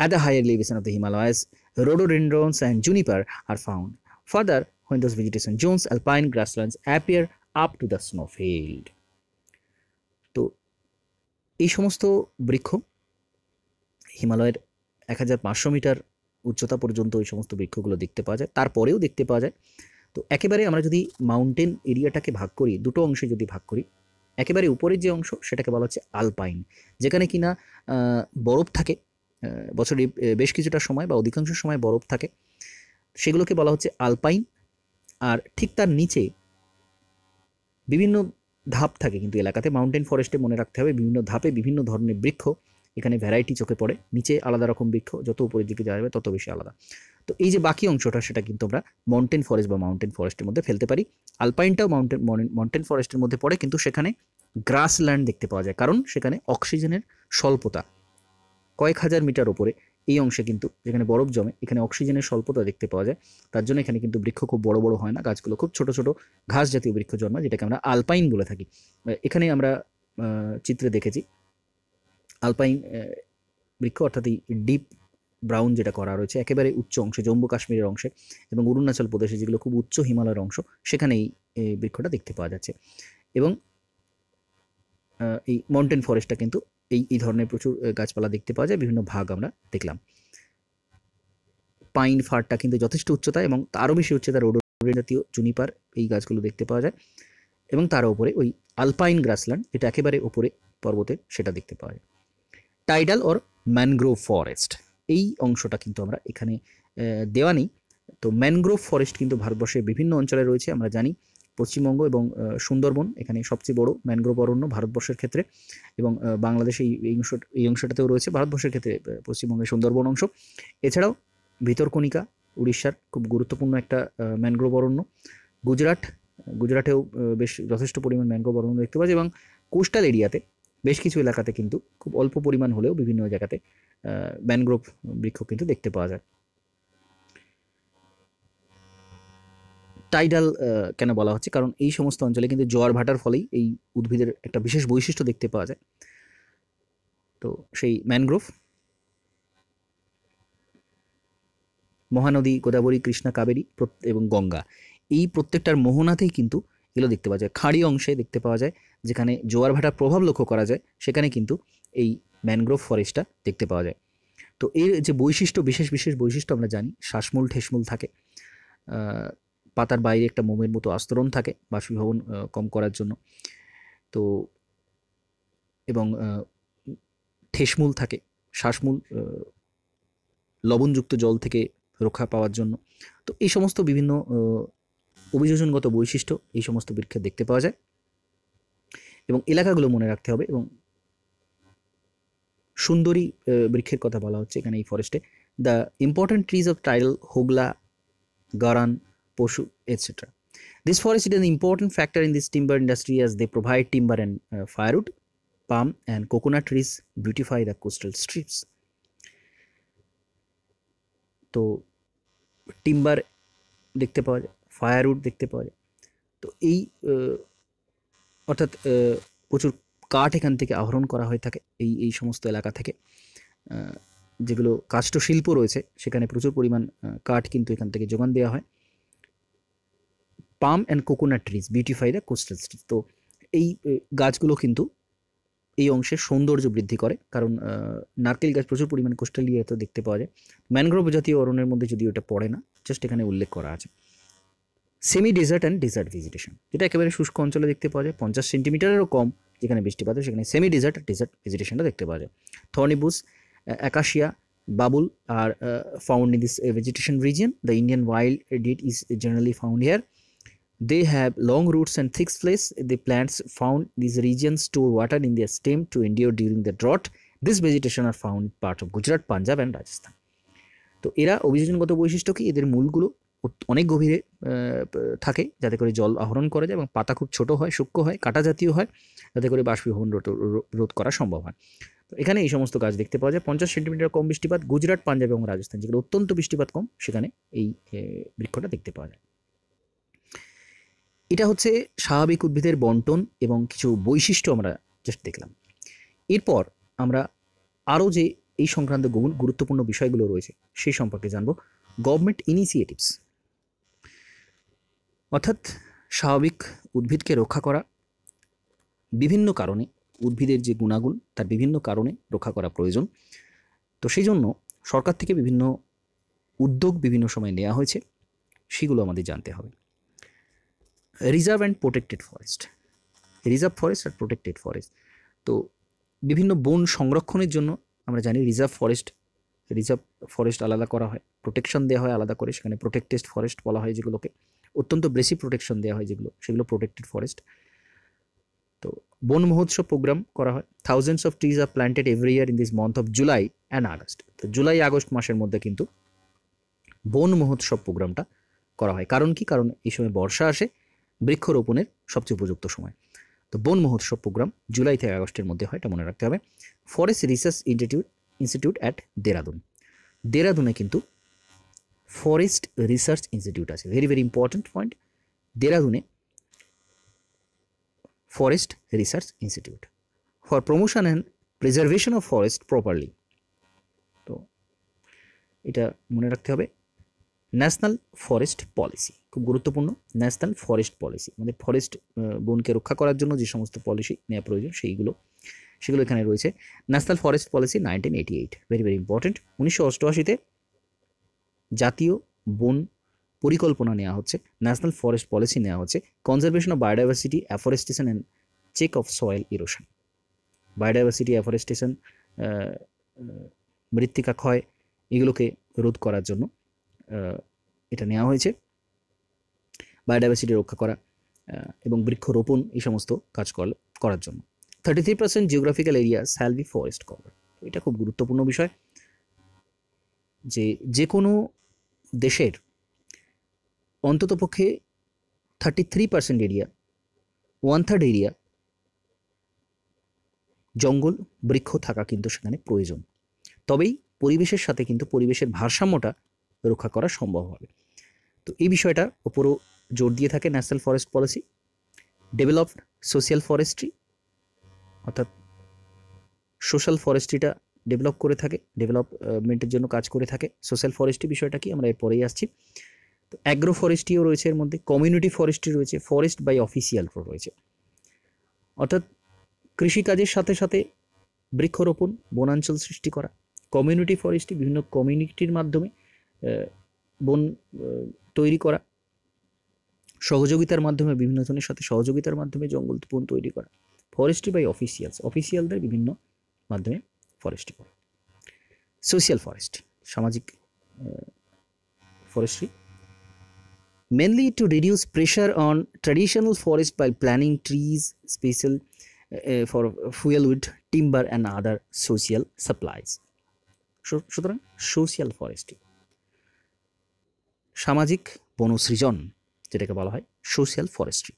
At the higher elevation of the Himalayas, rhododendrons and juniper are found. Further, when those vegetation zones, alpine grasslands appear up to the snowfield. এই সমস্ত বৃক্ষ হিমালয়ের এক হাজার পাঁচশো metre উচ্চতা পর্যন্ত এই সমস্ত বৃক্ষগুলো দেখতে পাওয়া যায় তারপরেও দেখতে পাওয়া যায় তো একেবারে আমরা যদি মাউন্টেন এরিয়াটাকে ভাগ করি দুটো অংশে যদি ভাগ করি একেবারে উপরের যে অংশ সেটাকে বলা হচ্ছে আলপাইন যেখানে কিনা বরফ থাকে বছরে বেশ কিছুটা সময় বা অধিকাংশ সময় বরফ থাকে সেগুলোকে বলা হচ্ছে আলপাইন আর ঠিক তার নিচে বিভিন্ন ধাপ থাকে কিন্তু এলাকাতে মাউন্টেন ফরেস্টে মনে রাখতে হবে বিভিন্ন ধাপে বিভিন্ন ধরনের বৃক্ষ এখানে ভ্যারাইটি চোখে পড়ে নিচে আলাদা রকম বৃক্ষ যত উপরের দিকে যাওয়া যাবে তত বেশি আলাদা তো এই যে বাকি অংশটা সেটা কিন্তু আমরা মাউন্টেন ফরেস্ট বা মাউন্টেন ফরেস্টের মধ্যে ফেলতে পারি আলপাইনটাও মাউন্টেন মাউন্টেন ফরেস্টের মধ্যে পড়ে কিন্তু সেখানে গ্রাসল্যান্ড দেখতে পাওয়া যায় কারণ সেখানে অক্সিজেনের স্বল্পতা কয়েক হাজার মিটার ওপরে এই অংশে কিন্তু যেখানে বরফ জমে এখানে অক্সিজেনের স্বল্পতা দেখতে পাওয়া যায় তার জন্য এখানে কিন্তু বৃক্ষ খুব বড় বড় হয় না গাছগুলো খুব ছোট ছোট ঘাস জাতীয় বৃক্ষ জন্মায় যেটাকে আমরা আলপাইন বলে থাকি এখানে আমরা চিত্রে দেখেছি আলপাইন বৃক্ষ অর্থাৎ এই ডিপ ব্রাউন যেটা করা রয়েছে একেবারে উচ্চ অংশে জম্মু কাশ্মীরের অংশে এবং অরুণাচল প্রদেশে যেগুলো খুব উচ্চ হিমালয়ের অংশ সেখানে এই বৃক্ষটা দেখতে পাওয়া যাচ্ছে এবং এই মাউন্টেন ফরেস্টটা কিন্তু এই এই ধরনের প্রচুর গাছপালা দেখতে পাওয়া যায় বিভিন্ন ভাগ আমরা দেখলাম পাইন ফারটা কিন্তু যথেষ্ট উচ্চতা এবং তারও বেশি উচ্চতা রোড জাতীয় জুনিপার এই গাছগুলো দেখতে পাওয়া যায় এবং তার ওপরে ওই আলপাইন গ্রাসল্যান্ড যেটা একেবারে ওপরে পর্বতের সেটা দেখতে পাওয়া যায় টাইডাল ওর ম্যানগ্রোভ ফরেস্ট এই অংশটা কিন্তু আমরা এখানে দেওয়া নেই তো ম্যানগ্রোভ ফরেস্ট কিন্তু ভারতবর্ষের বিভিন্ন অঞ্চলে রয়েছে আমরা জানি পশ্চিমবঙ্গ এবং সুন্দরবন এখানে সবচেয়ে বড় ম্যানগ্রোভ অরণ্য ভারতবর্ষের ক্ষেত্রে এবং বাংলাদেশে এই অংশ এই অংশটাতেও রয়েছে ভারতবর্ষের ক্ষেত্রে পশ্চিমবঙ্গের সুন্দরবন অংশ এছাড়াও ভিতরকণিকা উড়িষ্যার খুব গুরুত্বপূর্ণ একটা ম্যানগ্রোভ অরণ্য গুজরাট গুজরাটেও বেশ যথেষ্ট পরিমাণ ম্যানগ্রোভ অরণ্য দেখতে পাওয়া যায় এবং কোস্টাল এরিয়াতে বেশ কিছু এলাকাতে কিন্তু খুব অল্প পরিমাণ হলেও বিভিন্ন জায়গাতে ম্যানগ্রোভ বৃক্ষ কিন্তু দেখতে পাওয়া যায় টাইডাল কেন বলা হচ্ছে কারণ এই সমস্ত অঞ্চলে কিন্তু জোয়ার ভাটার ফলেই এই উদ্ভিদের একটা বিশেষ বৈশিষ্ট্য দেখতে পাওয়া যায় তো সেই ম্যানগ্রোভ মহানদী গোদাবরী কৃষ্ণা কাবেরী এবং গঙ্গা এই প্রত্যেকটার মোহনাতেই কিন্তু এগুলো দেখতে পাওয়া যায় খাঁড়ি অংশে দেখতে পাওয়া যায় যেখানে জোয়ার ভাটার প্রভাব লক্ষ্য করা যায় সেখানে কিন্তু এই ম্যানগ্রোভ ফরেস্টটা দেখতে পাওয়া যায় তো এর যে বৈশিষ্ট্য বিশেষ বিশেষ বৈশিষ্ট্য আমরা জানি শ্বাসমূল ঠেসমূল থাকে পাতার বাইরে একটা মোমের মতো আস্তরণ থাকে বাষ্পীভবন কম করার জন্য তো এবং ঠেসমূল থাকে শ্বাসমূল লবণযুক্ত জল থেকে রক্ষা পাওয়ার জন্য তো এই সমস্ত বিভিন্ন অভিযোজনগত বৈশিষ্ট্য এই সমস্ত বৃক্ষে দেখতে পাওয়া যায় এবং এলাকাগুলো মনে রাখতে হবে এবং সুন্দরী বৃক্ষের কথা বলা হচ্ছে এখানে এই ফরেস্টে the important trees of tile hogla garan pashu etcetera this forest it an important factor in this timber industry as they provide timber and firewood palm and coconut trees beautify the coastal strips তো টিম্বার দেখতে পাওয়া যায় firewood দেখতে পাওয়া যায় তো এই অর্থাৎ প্রচুর কাঠ এখান থেকে আহরণ করা হয়ে থাকে এই এই সমস্ত এলাকা থেকে যেগুলো কাষ্ঠ শিল্প রয়েছে সেখানে প্রচুর পরিমাণ কাঠ কিন্তু এখান থেকে যোগান দেওয়া হয় palm and coconut trees beautify the coastal street তো এই গাছগুলো কিন্তু এই অংশের সৌন্দর্য বৃদ্ধি করে কারণ নারকেল গাছ প্রচুর পরিমাণে কোস্টাল এরিয়াতে দেখতে পাওয়া যায় ম্যানগ্রোভ জাতীয় অরণ্যের মধ্যে যদি ওটা পড়ে না জাস্ট এখানে উল্লেখ করা আছে semi desert and desert vegetation যেটা একেবারে শুষ্ক অঞ্চলে দেখতে পাওয়া যায় পঞ্চাশ সেন্টিমিটারেরও কম যেখানে বৃষ্টিপাত হয় সেখানে সেমি ডেজার্ট ডেজার্ট ভেজিটেশনটা দেখতে পাওয়া যায় thorny bushes acacia babul are found in this vegetation region the Indian wild deer is generally found here They have long roots and thick flakes. The plants found these regions store water in their stem to endure during the drought. This vegetation are found in part of Gujarat, Punjab and Rajasthan. তো এরা অভিযোজনগত বৈশিষ্ট্য কি এদের মূলগুলো অনেক গভীরে থাকে যাতে করে জল আহরণ করা যায় এবং পাতা খুব ছোট হয় সূক্ষ্ম হয় কাটা জাতীয় হয় যাতে করে বাষ্পীভবন রোধ করা সম্ভব হয় তো এখানে এই সমস্ত গাছ দেখতে পাওয়া যায় পঞ্চাশ সেন্টিমিটার কম বৃষ্টিপাত গুজরাট পাঞ্জাব এবং রাজস্থান যেগুলো অত্যন্ত বৃষ্টিপাত কম সেখানে এই বৃক্ষটা দেখতে পাওয়া যায় এটা হচ্ছে স্বাভাবিক উদ্ভিদের বন্টন এবং কিছু বৈশিষ্ট্য আমরা জাস্ট দেখলাম এরপর আমরা আরও যে এই সংক্রান্ত গুরুত্বপূর্ণ বিষয়গুলো রয়েছে সেই সম্পর্কে জানব গভর্নমেন্ট ইনিশিয়েটিভস অর্থাৎ স্বাভাবিক উদ্ভিদকে রক্ষা করা বিভিন্ন কারণে উদ্ভিদের যে গুণাগুণ তার বিভিন্ন কারণে রক্ষা করা প্রয়োজন তো সেই জন্য সরকার থেকে বিভিন্ন উদ্যোগ বিভিন্ন সময় নেওয়া হয়েছে সেগুলো আমাদের জানতে হবে reserve and protected forest reserve forest আর প্রোটেক্টেড ফরেস্ট তো বিভিন্ন বন সংরক্ষণের জন্য আমরা জানি রিজার্ভ ফরেস্ট রিজার্ভ ফরেস্ট আলাদা করা হয় প্রোটেকশন দেওয়া হয় আলাদা করে সেখানে প্রোটেক্টেড ফরেস্ট বলা হয় যেগুলোকে অত্যন্ত বেশি প্রোটেকশন দেওয়া হয় যেগুলো সেগুলো প্রোটেক্টেড ফরেস্ট তো বন মহোৎসব প্রোগ্রাম করা হয় thousands of trees are planted every year in this month of July and August তো জুলাই আগস্ট মাসের মধ্যে কিন্তু বন মহোৎসব প্রোগ্রামটা করা হয় কারণ কি কারণ এই সময় বর্ষা আসে বৃক্ষরোপণের সবচেয়ে উপযুক্ত সময় তো বন মহোৎসব প্রোগ্রাম জুলাই থেকে আগস্টের মধ্যে হয় এটা মনে রাখতে হবে forest research institute institute at Dehradun দেরাদুনে কিন্তু ফরেস্ট রিসার্চ ইনস্টিটিউট আছে ভেরি ভেরি ইম্পর্ট্যান্ট পয়েন্ট দেরাদুনে forest research institute for promotion and preservation of forest properly তো এটা মনে রাখতে হবে ন্যাশনাল ফরেস্ট পলিসি খুব গুরুত্বপূর্ণ ন্যাশনাল ফরেস্ট পলিসি মানে ফরেস্ট বনকে রক্ষা করার জন্য যে সমস্ত পলিসি নেওয়া প্রয়োজন সেইগুলো সেগুলো এখানে রয়েছে national forest policy nineteen eighty eight very very important উনিশশো অষ্টআশিতে জাতীয় বন পরিকল্পনা নেওয়া হচ্ছে ন্যাশনাল ফরেস্ট পলিসি নেওয়া হচ্ছে conservation of biodiversity afforestation and check of soil erosion biodiversity afforestation মৃত্তিকা ক্ষয় এগুলোকে রোধ করার জন্য এটা নেওয়া হয়েছে বায়োডাইভার্সিটি রক্ষা করা এবং বৃক্ষরোপণ এই সমস্ত কাজ করার জন্য thirty three percent geographical area shall be forest cover এটা খুব গুরুত্বপূর্ণ বিষয় যে যে কোনো দেশের অন্ততপক্ষে thirty three percent area one third area জঙ্গল বৃক্ষ থাকা কিন্তু সেখানে প্রয়োজন তবেই পরিবেশের সাথে কিন্তু পরিবেশের ভারসাম্যটা রক্ষা করা সম্ভব হবে তো এই বিষয়টার ওপরও জোর দিয়ে থাকে national forest policy developed social forestry অর্থাৎ সোশ্যাল ফরেস্ট্রিটা ডেভেলপ করে থাকে ডেভেলপমেন্টের জন্য কাজ করে থাকে সোশ্যাল ফরেস্ট্রি বিষয়টা কি আমরা এরপরেই আসছি তো অ্যাগ্রো ফরেস্ট্রিও রয়েছে এর মধ্যে কমিউনিটি ফরেস্ট্রি রয়েছে ফরেস্ট বাই অফিসিয়াল রয়েছে অর্থাৎ কৃষিকাজের সাথে সাথে বৃক্ষরোপণ বনাঞ্চল সৃষ্টি করা কমিউনিটি ফরেস্ট্রি বিভিন্ন কমিউনিটির মাধ্যমে বন তৈরি করা সহযোগিতার মাধ্যমে বিভিন্ন জনের সাথে সহযোগিতার মাধ্যমে জঙ্গল বন তৈরি করা ফরেস্ট্রি বাই অফিসিয়ালস অফিসিয়ালদের বিভিন্ন মাধ্যমে ফরেস্ট্রি করা সোশ্যাল ফরেস্ট সামাজিক forestry mainly to reduce pressure on traditional forest by planning trees special for fuelwood timber and other and supplies সুতরাং সোশ্যাল ফরেস্ট্রি সামাজিক বনসৃজন যেটাকে বলা হয় সোশ্যাল ফরেস্ট্রি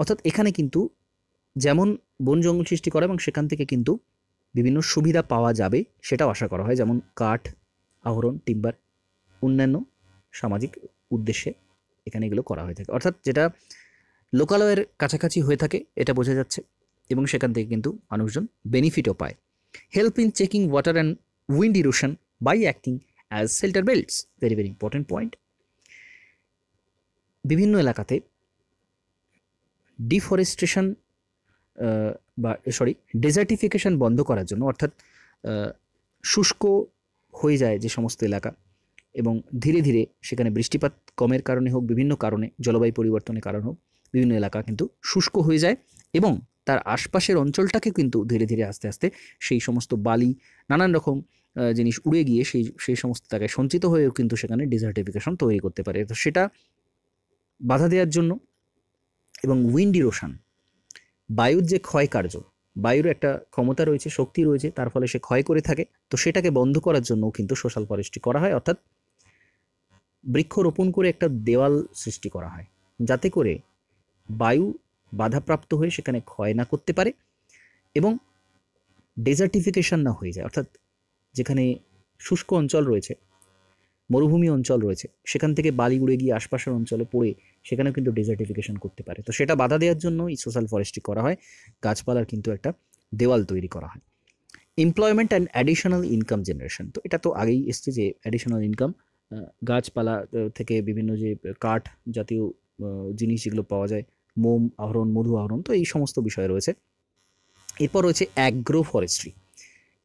অর্থাৎ এখানে কিন্তু যেমন বন জঙ্গল সৃষ্টি করে এবং সেখান থেকে কিন্তু বিভিন্ন সুবিধা পাওয়া যাবে সেটাও আশা করা হয় যেমন কাঠ আহরণ টিম্বার অন্যান্য সামাজিক উদ্দেশ্যে এখানে এগুলো করা হয়ে থাকে অর্থাৎ যেটা লোকালয়ের কাছাকাছি হয়ে থাকে এটা বোঝা যাচ্ছে এবং সেখান থেকে কিন্তু মানুষজন বেনিফিটও পায় help in checking water and wind erosion by acting as shelter belts very very important point বিভিন্ন এলাকাতে ডিফরেস্টেশন বা সরি ডেজার্টিফিকেশন বন্ধ করার জন্য অর্থাৎ শুষ্ক হয়ে যায় যে সমস্ত এলাকা এবং ধীরে ধীরে সেখানে বৃষ্টিপাত কমের কারণে হোক বিভিন্ন কারণে জলবায়ু পরিবর্তনের কারণ হোক বিভিন্ন এলাকা কিন্তু শুষ্ক হয়ে যায় এবং তার আশপাশের অঞ্চলটাকে কিন্তু ধীরে ধীরে আস্তে আস্তে সেই সমস্ত বালি নানান রকম জিনিস উড়ে গিয়ে সেই সেই সমস্ত জায়গায় সঞ্চিত হয়েও কিন্তু সেখানে ডিজার্টিফিকেশন তৈরি করতে পারে তো সেটা বাধা দেওয়ার জন্য এবং উইন্ড ইরোশান বায়ুর যে ক্ষয়কার্য বায়ুর একটা ক্ষমতা রয়েছে শক্তি রয়েছে তার ফলে সে ক্ষয় করে থাকে তো সেটাকে বন্ধ করার জন্যও কিন্তু সোশ্যাল ফরেস্ট্রি করা হয় অর্থাৎ বৃক্ষ রোপণ করে একটা দেওয়াল সৃষ্টি করা হয় যাতে করে বায়ু বাধাপ্রাপ্ত হয়ে সেখানে ক্ষয় না করতে পারে এবং ডেজার্টিফিকেশান না হয়ে যায় অর্থাৎ যেখানে শুষ্ক অঞ্চল রয়েছে মরুভূমি অঞ্চল রয়েছে সেখান থেকে বালি উড়ে গিয়ে আশপাশের অঞ্চলে পড়ে সেখানেও কিন্তু ডেজার্টিফিকেশন করতে পারে তো সেটা বাধা দেওয়ার জন্য এই সোশ্যাল ফরেস্ট্রি করা হয় গাছপালার কিন্তু একটা দেওয়াল তৈরি করা হয় employment and additional income generation তো এটা তো আগেই এসছে যে অ্যাডিশনাল ইনকাম গাছপালা থেকে বিভিন্ন যে কাঠ জাতীয় জিনিস যেগুলো পাওয়া যায় মোম আহরণ মধু আহরণ তো এই সমস্ত বিষয় রয়েছে এরপর রয়েছে অ্যাগ্রো ফরেস্ট্রি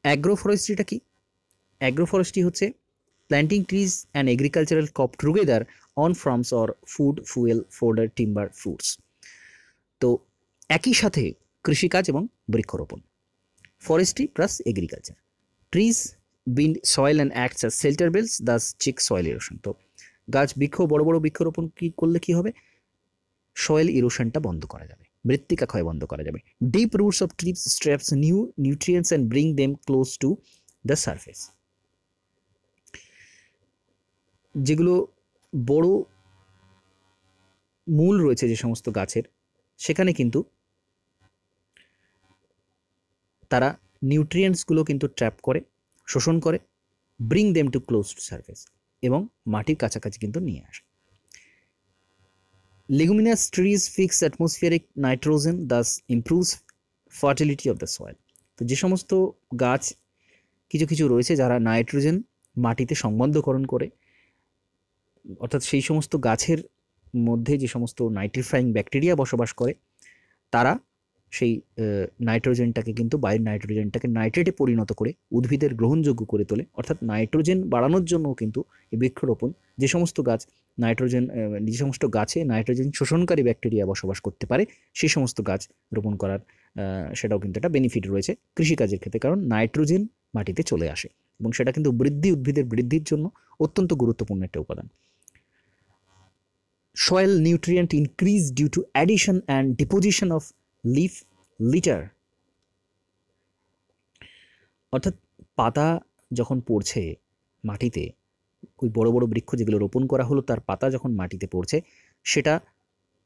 অ্যাগ্রো ফরেস্ট্রিটা কি অ্যাগ্রোফরেস্ট্রি হচ্ছে planting trees and agricultural crop together on farms or food fuel fodder timber fruits তো একই সাথে কৃষিকাজ এবং বৃক্ষরোপণ forestry plus agriculture trees bind soil and acts are shelter belts thus check soil erosion তো গাছ বৃক্ষ বড় বড় বৃক্ষরোপণ কী করলে কী হবে সয়েল ইরোশনটা বন্ধ করা যাবে মৃত্তিকা ক্ষয় বন্ধ করা যাবে deep roots of trees traps new nutrients and bring them close to the surface যেগুলো বড় মূল রয়েছে যে সমস্ত গাছের সেখানে কিন্তু তারা নিউট্রিয়েন্টসগুলো কিন্তু ট্র্যাপ করে শোষণ করে bring them to close to surface এবং মাটির কাছাকাছি কিন্তু নিয়ে আসে leguminous trees fix atmospheric nitrogen thus improves fertility of the soil তো যে সমস্ত গাছ কিছু কিছু রয়েছে যারা নাইট্রোজেন মাটিতে সংবন্ধকরণ করে অর্থাৎ সেই সমস্ত গাছের মধ্যে যে সমস্ত নাইট্রিফাইং ব্যাকটেরিয়া বসবাস করে তারা সেই নাইট্রোজেনটাকে কিন্তু বাইরের নাইট্রোজেনটাকে নাইট্রেটে পরিণত করে উদ্ভিদের গ্রহণযোগ্য করে তোলে অর্থাৎ নাইট্রোজেন বাড়ানোর জন্য কিন্তু এই বৃক্ষরোপণ যে সমস্ত গাছ নাইট্রোজেন যে সমস্ত গাছে নাইট্রোজেন শোষণকারী ব্যাকটেরিয়া বসবাস করতে পারে সেই সমস্ত গাছ রোপণ করার সেটাও কিন্তু একটা বেনিফিট রয়েছে কৃষিকাজের ক্ষেত্রে কারণ নাইট্রোজেন মাটিতে চলে আসে এবং সেটা কিন্তু বৃদ্ধি উদ্ভিদের বৃদ্ধির জন্য অত্যন্ত গুরুত্বপূর্ণ একটা উপাদান soil nutrient increase due to addition and deposition of leaf litter অর্থাৎ পাতা যখন পড়ছে মাটিতে ওই বড় বড় বৃক্ষ যেগুলো রোপণ করা হলো তার পাতা যখন মাটিতে পড়ছে সেটা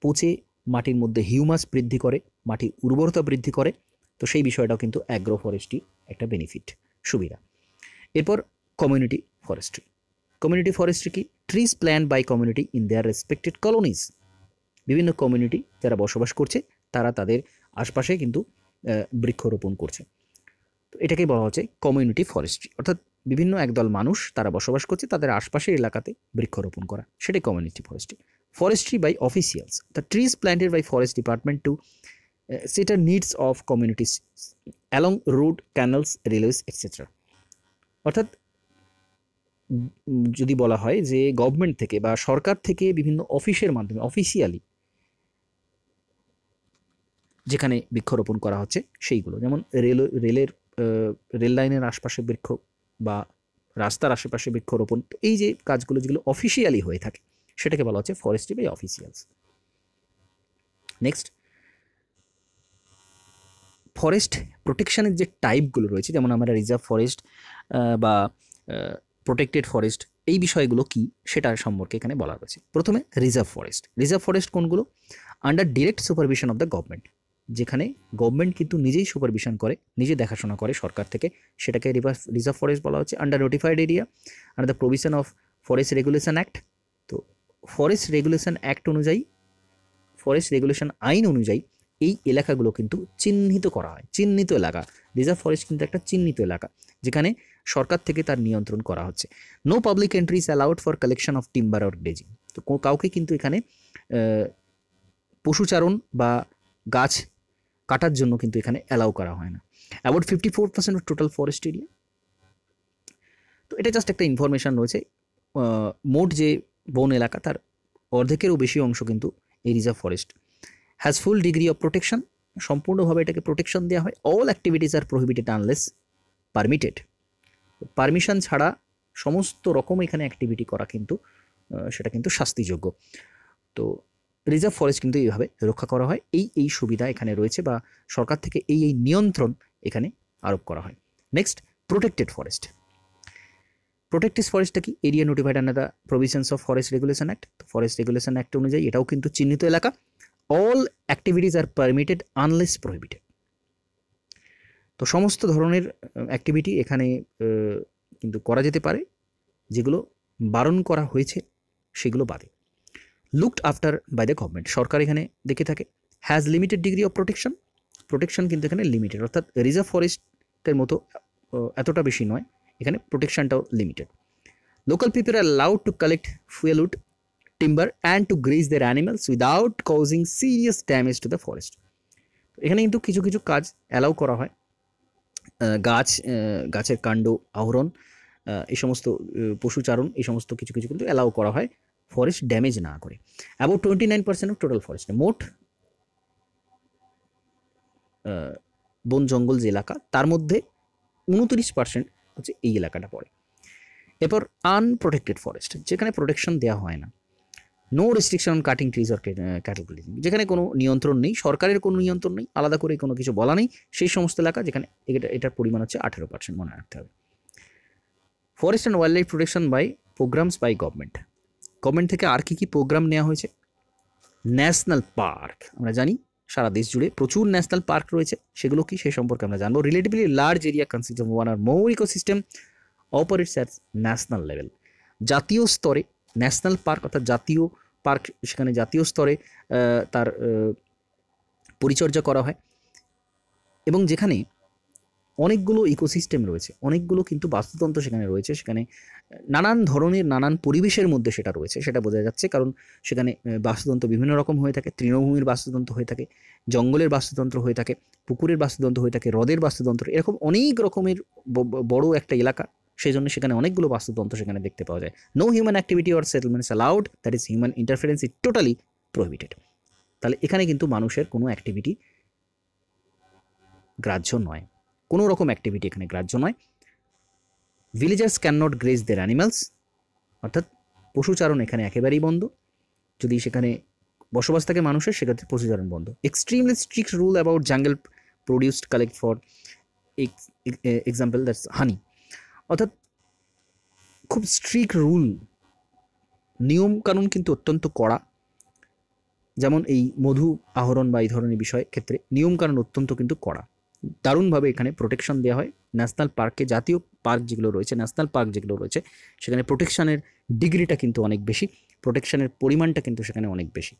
পচে মাটির মধ্যে হিউমাস বৃদ্ধি করে মাটির উর্বরতা বৃদ্ধি করে তো সেই বিষয়টাও কিন্তু অ্যাগ্রো ফরেস্ট্রি একটা বেনিফিট সুবিধা এরপর কমিউনিটি ফরেস্ট্রি কমিউনিটি ফরেস্ট্রি কি trees plant by community in their respected colonies বিভিন্ন কমিউনিটি যারা বসবাস করছে তারা তাদের আশপাশে কিন্তু বৃক্ষরোপণ করছে তো এটাকে বলা হচ্ছে কমিউনিটি ফরেস্ট্রি অর্থাৎ বিভিন্ন একদল মানুষ তারা বসবাস করছে তাদের আশপাশের এলাকাতে বৃক্ষরোপণ করা সেটাই community forestry forestry by officials the trees planted by forest department to cater needs of communities along road canals railways etcetera অর্থাৎ যদি বলা হয় যে গভর্নমেন্ট থেকে বা সরকার থেকে বিভিন্ন অফিসের মাধ্যমে অফিসিয়ালি যেখানে বৃক্ষরোপণ করা হচ্ছে সেইগুলো যেমন রেল রেলের রেল লাইনের আশপাশে বৃক্ষ বা রাস্তার আশেপাশে বৃক্ষরোপণ এই যে কাজগুলো যেগুলো অফিসিয়ালি হয়ে থাকে সেটাকে বলা হচ্ছে forestry by officials next forest প্রোটেকশানের যে টাইপগুলো রয়েছে যেমন আমরা রিজার্ভ ফরেস্ট বা প্রোটেক্টেড ফরেস্ট এই বিষয়গুলো কি সেটার সম্পর্কে এখানে বলা রয়েছে প্রথমে রিজার্ভ ফরেস্ট রিজার্ভ ফরেস্ট কোনগুলো under direct supervision of the government যেখানে গভর্নমেন্ট কিন্তু নিজেই সুপারভিশন করে নিজে দেখাশোনা করে সরকার থেকে সেটাকে রিভার্স রিজার্ভ ফরেস্ট বলা হচ্ছে under notified area under the provision of forest regulation act তো ফরেস্ট রেগুলেশন অ্যাক্ট অনুযায়ী ফরেস্ট রেগুলেশন আইন অনুযায়ী এই এলাকাগুলো কিন্তু চিহ্নিত করা হয় চিহ্নিত এলাকা রিজার্ভ ফরেস্ট কিন্তু একটা চিহ্নিত এলাকা যেখানে সরকার থেকে তার নিয়ন্ত্রণ করা হচ্ছে no public entries allowed for collection of timber or grazing তো কাউকে কিন্তু এখানে পশুচারণ বা গাছ কাটার জন্য কিন্তু এখানে অ্যালাউ করা হয় না about fifty four percent of total forest area তো এটা জাস্ট একটা ইনফরমেশান রয়েছে মোট যে বন এলাকা তার অর্ধেকেরও বেশি অংশ কিন্তু এই reserve forest has full degree of protection সম্পূর্ণভাবে এটাকে প্রোটেকশন দেওয়া হয় all activities are prohibited unless permitted permission ছাড়া সমস্ত রকম এখানে অ্যাক্টিভিটি করা কিন্তু সেটা কিন্তু শাস্তিযোগ্য তো রিজার্ভ ফরেস্ট কিন্তু এইভাবে রক্ষা করা হয় এই এই সুবিধা এখানে রয়েছে বা সরকার থেকে এই এই নিয়ন্ত্রণ এখানে আরোপ করা হয় নেক্সট প্রোটেক্টেড ফরেস্ট প্রোটেক্টেড ফরেস্টটা কি area notified under the provisions of forest regulation act তো ফরেস্ট রেগুলেশন অ্যাক্ট অনুযায়ী এটাও কিন্তু চিহ্নিত এলাকা all activities are permitted unless prohibited তো সমস্ত ধরনের অ্যাক্টিভিটি এখানে কিন্তু করা যেতে পারে যেগুলো বারণ করা হয়েছে সেগুলো বাদে looked after by the government সরকার এখানে দেখে থাকে has limited degree of protection protection কিন্তু এখানে লিমিটেড অর্থাৎ রিজার্ভ ফরেস্টের মতো এতটা বেশি নয় এখানে প্রোটেকশনটাও limited local people are allowed to collect fuel wood timber and to graze their animals without causing serious damage to the forest এখানে কিন্তু কিছু কিছু কাজ অ্যালাউ করা হয় গাছ গাছের কাণ্ড আহরণ এই সমস্ত পশুচারণ এই সমস্ত কিছু কিছু কিন্তু অ্যালাউ করা হয় ফরেস্ট ড্যামেজ না করে about twenty nine percent of total forest মোট বন জঙ্গল যে এলাকা তার মধ্যে উনত্রিশ পার্সেন্ট হচ্ছে এই এলাকাটা পড়ে এরপর আনপ্রোটেক্টেড ফরেস্ট যেখানে প্রোটেকশন দেওয়া হয় না no restriction on cutting trees or cattle cleaning যেখানে কোনো নিয়ন্ত্রণ নেই সরকারের কোনো নিয়ন্ত্রণ নেই আলাদা করে কোনো কিছু বলা নেই সেই সমস্ত এলাকা যেখানে এটা এটার পরিমাণ হচ্ছে আঠেরো পার্সেন্ট মনে রাখতে হবে forest and wildlife protection by programmes by government government থেকে আর কী কী প্রোগ্রাম নেওয়া হয়েছে ন্যাশনাল পার্ক আমরা জানি সারা দেশ জুড়ে প্রচুর ন্যাশনাল পার্ক রয়েছে সেগুলো কি সে সম্পর্কে আমরা জানবো relatively large area consist of one or more ecosystem operates at national level জাতীয় স্তরে ন্যাশনাল পার্ক অর্থাৎ জাতীয় পার্ক সেখানে জাতীয় স্তরে তার পরিচর্যা করা হয় এবং যেখানে অনেকগুলো ইকোসিস্টেম রয়েছে অনেকগুলো কিন্তু বাস্তুতন্ত্র সেখানে রয়েছে সেখানে নানান ধরনের নানান পরিবেশের মধ্যে সেটা রয়েছে সেটা বোঝা যাচ্ছে কারণ সেখানে বাস্তুতন্ত্র বিভিন্ন রকম হয়ে থাকে তৃণভূমির বাস্তুতন্ত্র হয়ে থাকে জঙ্গলের বাস্তুতন্ত্র হয়ে থাকে পুকুরের বাস্তুতন্ত্র হয়ে থাকে হ্রদের বাস্তুতন্ত্র এরকম অনেক রকমের বড় একটা এলাকা সেই জন্য সেখানে অনেকগুলো বাস্তুতন্ত্র সেখানে দেখতে পাওয়া যায় no human activity or settlements allowed that is human interference is totally prohibited তাহলে এখানে কিন্তু মানুষের কোনো অ্যাক্টিভিটি গ্রাহ্য নয় কোনো রকম অ্যাক্টিভিটি এখানে গ্রাহ্য নয় villagers can not graze their animals অর্থাৎ পশুচারণ এখানে একেবারেই বন্ধ যদি সেখানে বসবাস থাকে মানুষের সেক্ষেত্রে পশুচারণ বন্ধ extremely strict rule about jungle produced collect for example that's honey অর্থাৎ খুব স্ট্রিক্ট রুল নিয়মকানুন কিন্তু অত্যন্ত কড়া যেমন এই মধু আহরণ বা এই ধরনের বিষয় ক্ষেত্রে নিয়মকানুন অত্যন্ত কিন্তু কড়া দারুণভাবে এখানে প্রোটেকশন দেওয়া হয় ন্যাশনাল পার্কে জাতীয় পার্ক যেগুলো রয়েছে ন্যাশনাল পার্ক যেগুলো রয়েছে সেখানে প্রোটেকশানের ডিগ্রিটা কিন্তু অনেক বেশি প্রোটেকশানের পরিমাণটা কিন্তু সেখানে অনেক বেশি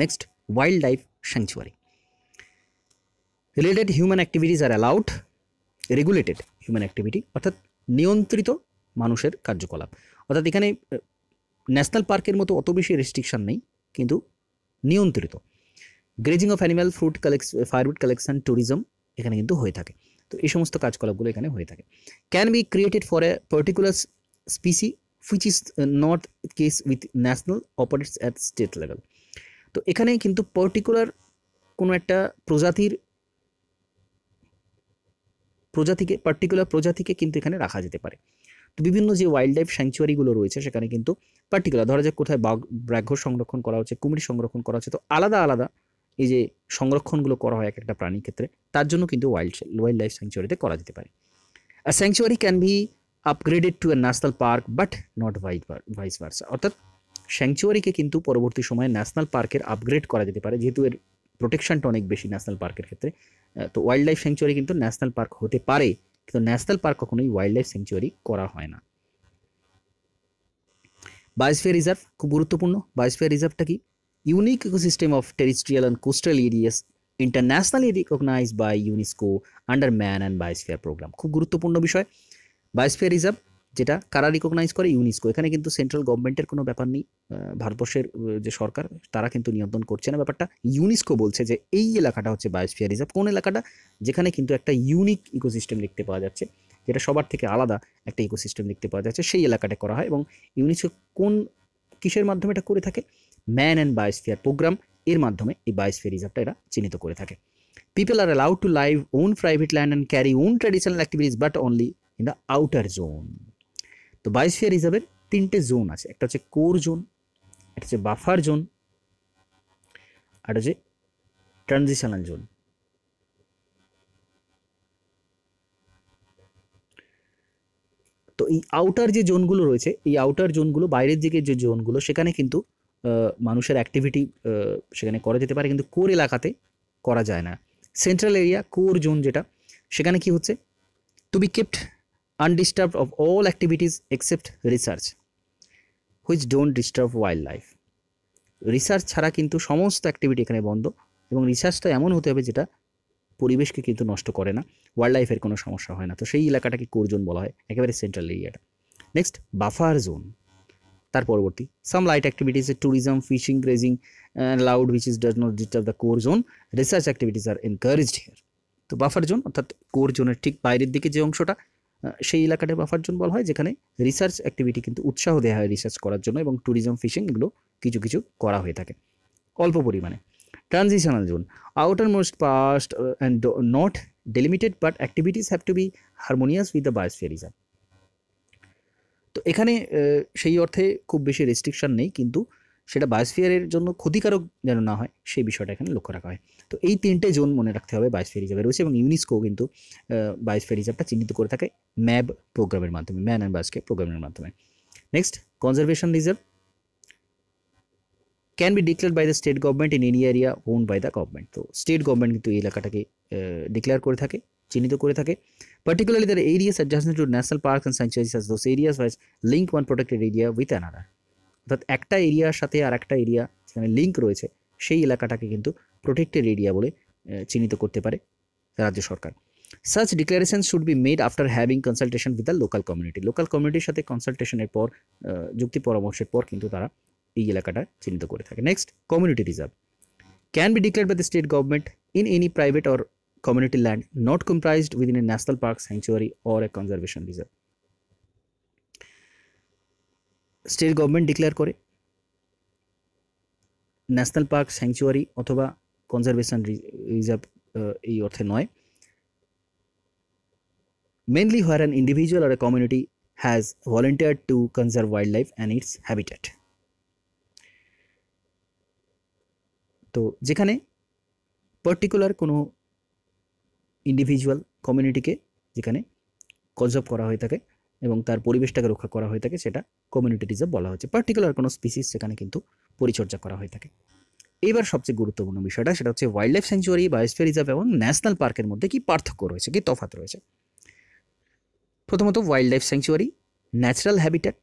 next wildlife sanctuary related human activities are allowed regulated human activity অর্থাৎ নিয়ন্ত্রিত মানুষের কার্যকলাপ অর্থাৎ এখানে ন্যাশনাল পার্কের মতো অত বেশি রেস্ট্রিকশান নেই কিন্তু নিয়ন্ত্রিত grazing of animal fruit collects firewood collection tourism এখানে কিন্তু হয়ে থাকে তো এই সমস্ত কাজকলাপগুলো এখানে হয়ে থাকে can be created for a particular species which is not case with national operates at state level তো এখানে কিন্তু পার্টিকুলার কোনো একটা প্রজাতির প্রজাতিকে পার্টিকুলার প্রজাতিকে কিন্তু এখানে রাখা যেতে পারে তো বিভিন্ন যে ওয়াইল্ড লাইফ স্যাংচুয়ারিগুলো রয়েছে সেখানে কিন্তু পার্টিকুলার ধরা যাক কোথায় বাঘ ব্যাঘ্য সংরক্ষণ করা হচ্ছে কুমির সংরক্ষণ করা হচ্ছে তো আলাদা আলাদা এই যে সংরক্ষণগুলো করা হয় এক একটা প্রাণীর ক্ষেত্রে তার জন্য কিন্তু ওয়াইল্ড ওয়াইল্ড লাইফ স্যাংচুয়ারিতে করা যেতে পারে আর sanctuary can be upgraded to a national park but not vice versa অর্থাৎ স্যাংচুয়ারিকে কিন্তু পরবর্তী সময়ে ন্যাশনাল পার্কের আপগ্রেড করা যেতে পারে যেহেতু এর প্রোটেকশনটা অনেক বেশি ন্যাশনাল পার্কের ক্ষেত্রে তো ওয়াইল্ড লাইফ স্যাংচুয়ারি কিন্তু ন্যাশনাল পার্ক হতে পারে কিন্তু ন্যাশনাল পার্ক কখনোই ওয়াইল্ড লাইফ স্যাংচুয়ারি করা হয় না বায়োস্ফিয়ার রিজার্ভ খুব গুরুত্বপূর্ণ বায়োস্ফিয়ার রিজার্ভটা কি unique ecosystem of terrestrial and coastal areas internationally recognise by UNESCO under man and biosphere programme খুব গুরুত্বপূর্ণ বিষয় বায়োস্ফিয়ার রিজার্ভ যেটা কারা রিকগনাইজ করে ইউনিস্কো এখানে কিন্তু সেন্ট্রাল গভর্নমেন্টের কোনো ব্যাপার নেই ভারতবর্ষের যে সরকার তারা কিন্তু নিয়ন্ত্রণ করছে না ব্যাপারটা ইউনিস্কো বলছে যে এই এলাকাটা হচ্ছে বায়োস্ফিয়ার রিজার্ভ কোন এলাকাটা যেখানে কিন্তু একটা ইউনিক ইকোসিস্টেম দেখতে পাওয়া যাচ্ছে যেটা সবার থেকে আলাদা একটা ইকোসিস্টেম দেখতে পাওয়া যাচ্ছে সেই এলাকাটা করা হয় এবং ইউনিস্কো কোন কিসের মাধ্যমে এটা করে থাকে ম্যান অ্যান্ড বায়োস্ফিয়ার প্রোগ্রাম এর মাধ্যমে এই বায়োস্ফিয়ার রিজার্ভটা এরা চিহ্নিত করে থাকে people are allowed to live own private land and carry own traditional activities but only in the outer zone তো বায়োস্ফিয়ার রিজার্ভের তিনটে জোন আছে একটা হচ্ছে কোর জোন একটা হচ্ছে বাফার জোন আর হচ্ছে ট্রানজিশনাল জোন তো এই আউটার যে জোনগুলো রয়েছে এই আউটার জোনগুলো বাইরের দিকে যে জোনগুলো সেখানে কিন্তু মানুষের অ্যাক্টিভিটি সেখানে করা যেতে পারে কিন্তু কোর এলাকাতে করা যায় না সেন্ট্রাল এরিয়া কোর জোন যেটা সেখানে কি হচ্ছে to be kept undisturbed of all activities except research, which don't disturb wildlife. Research ছাড়া কিন্তু সমস্ত অ্যাক্টিভিটি এখানে বন্ধ এবং রিসার্চটা এমন হতে হবে যেটা পরিবেশকে কিন্তু নষ্ট করে না ওয়াইল্ড লাইফের কোনো সমস্যা হয় না তো সেই এলাকাটাকে কোরজোন বলা হয় একেবারে সেন্ট্রাল এরিয়াটা নেক্সট বাফার জোন তার পরবর্তী some light activities tourism fishing grazing allowed which is does not disturb the core zone research activities are encouraged here তো বাফার জোন অর্থাৎ কোর জোনের ঠিক বাইরের দিকে যে অংশটা সেই এলাকাটা বাফার জোন বলা হয় যেখানে রিসার্চ অ্যাক্টিভিটি কিন্তু উৎসাহ দেওয়া হয় রিসার্চ করার জন্য এবং ট্যুরিজম ফিশিং এগুলো কিছু কিছু করা হয়ে থাকে অল্প পরিমাণে transitional zone outermost part and not delimited but activities have to be harmonious with the biosphere reserve তো এখানে সেই অর্থে খুব বেশি রেস্ট্রিকশান নেই কিন্তু সেটা বায়োস্ফিয়ারের জন্য ক্ষতিকারক যেন না হয় সেই বিষয়টা এখানে লক্ষ্য রাখা হয় তো এই তিনটে জোন মনে রাখতে হবে বায়োস্ফিয়ার রিজার্ভে রয়েছে এবং ইউনিস্কো কিন্তু বায়োস্ফিয়ার রিজার্ভটা চিহ্নিত করে থাকে ম্যাব প্রোগ্রামের মাধ্যমে ম্যান অ্যান্ড বাইসকে প্রোগ্রামের মাধ্যমে next conservation reserve can be declare by the state government in any area own by the government তো স্টেট গভর্নমেন্ট কিন্তু এই এলাকাটাকে ডিক্লেয়ার করে থাকে চিহ্নিত করে থাকে particularly the areas adjusted to national parks and sanctuaries as those areas wise link one protected area with another অর্থাৎ একটা এরিয়ার সাথে আর একটা এরিয়া সেখানে লিঙ্ক রয়েছে সেই এলাকাটাকে কিন্তু প্রোটেক্টেড এরিয়া বলে চিহ্নিত করতে পারে রাজ্য সরকার such declaration should be made after having consultation with the local community local কমিউনিটির সাথে কনসালটেশনের পর যুক্তি পরামর্শের পর কিন্তু তারা এই এলাকাটা চিহ্নিত করে থাকে next community reserve can be declare by the state government in any private or land not not comprised in a national park sanctuary or a conservation reserve state government declare করে ন্যাশনাল পার্ক স্যাংচুয়ারি অথবা conservation reserve uh, এই অর্থে নয় where an individual or a community has volunteer to conserve wildlife and its habitat তো যেখানে particular কোনো individual কমিউনিটিকে যেখানে conserve করা হয়ে থাকে এবং তার পরিবেশটাকে রক্ষা করা হয়ে থাকে সেটা কমিউনিটি রিজার্ভ বলা হচ্ছে পার্টিকুলার কোনো স্পিসিস সেখানে কিন্তু পরিচর্যা করা হয়ে থাকে এবার সবচেয়ে গুরুত্বপূর্ণ বিষয়টা সেটা হচ্ছে wildlife sanctuary biosphere reserve এবং ন্যাশনাল পার্কের মধ্যে কি পার্থক্য রয়েছে কি তফাত রয়েছে প্রথমত wildlife sanctuary natural habitat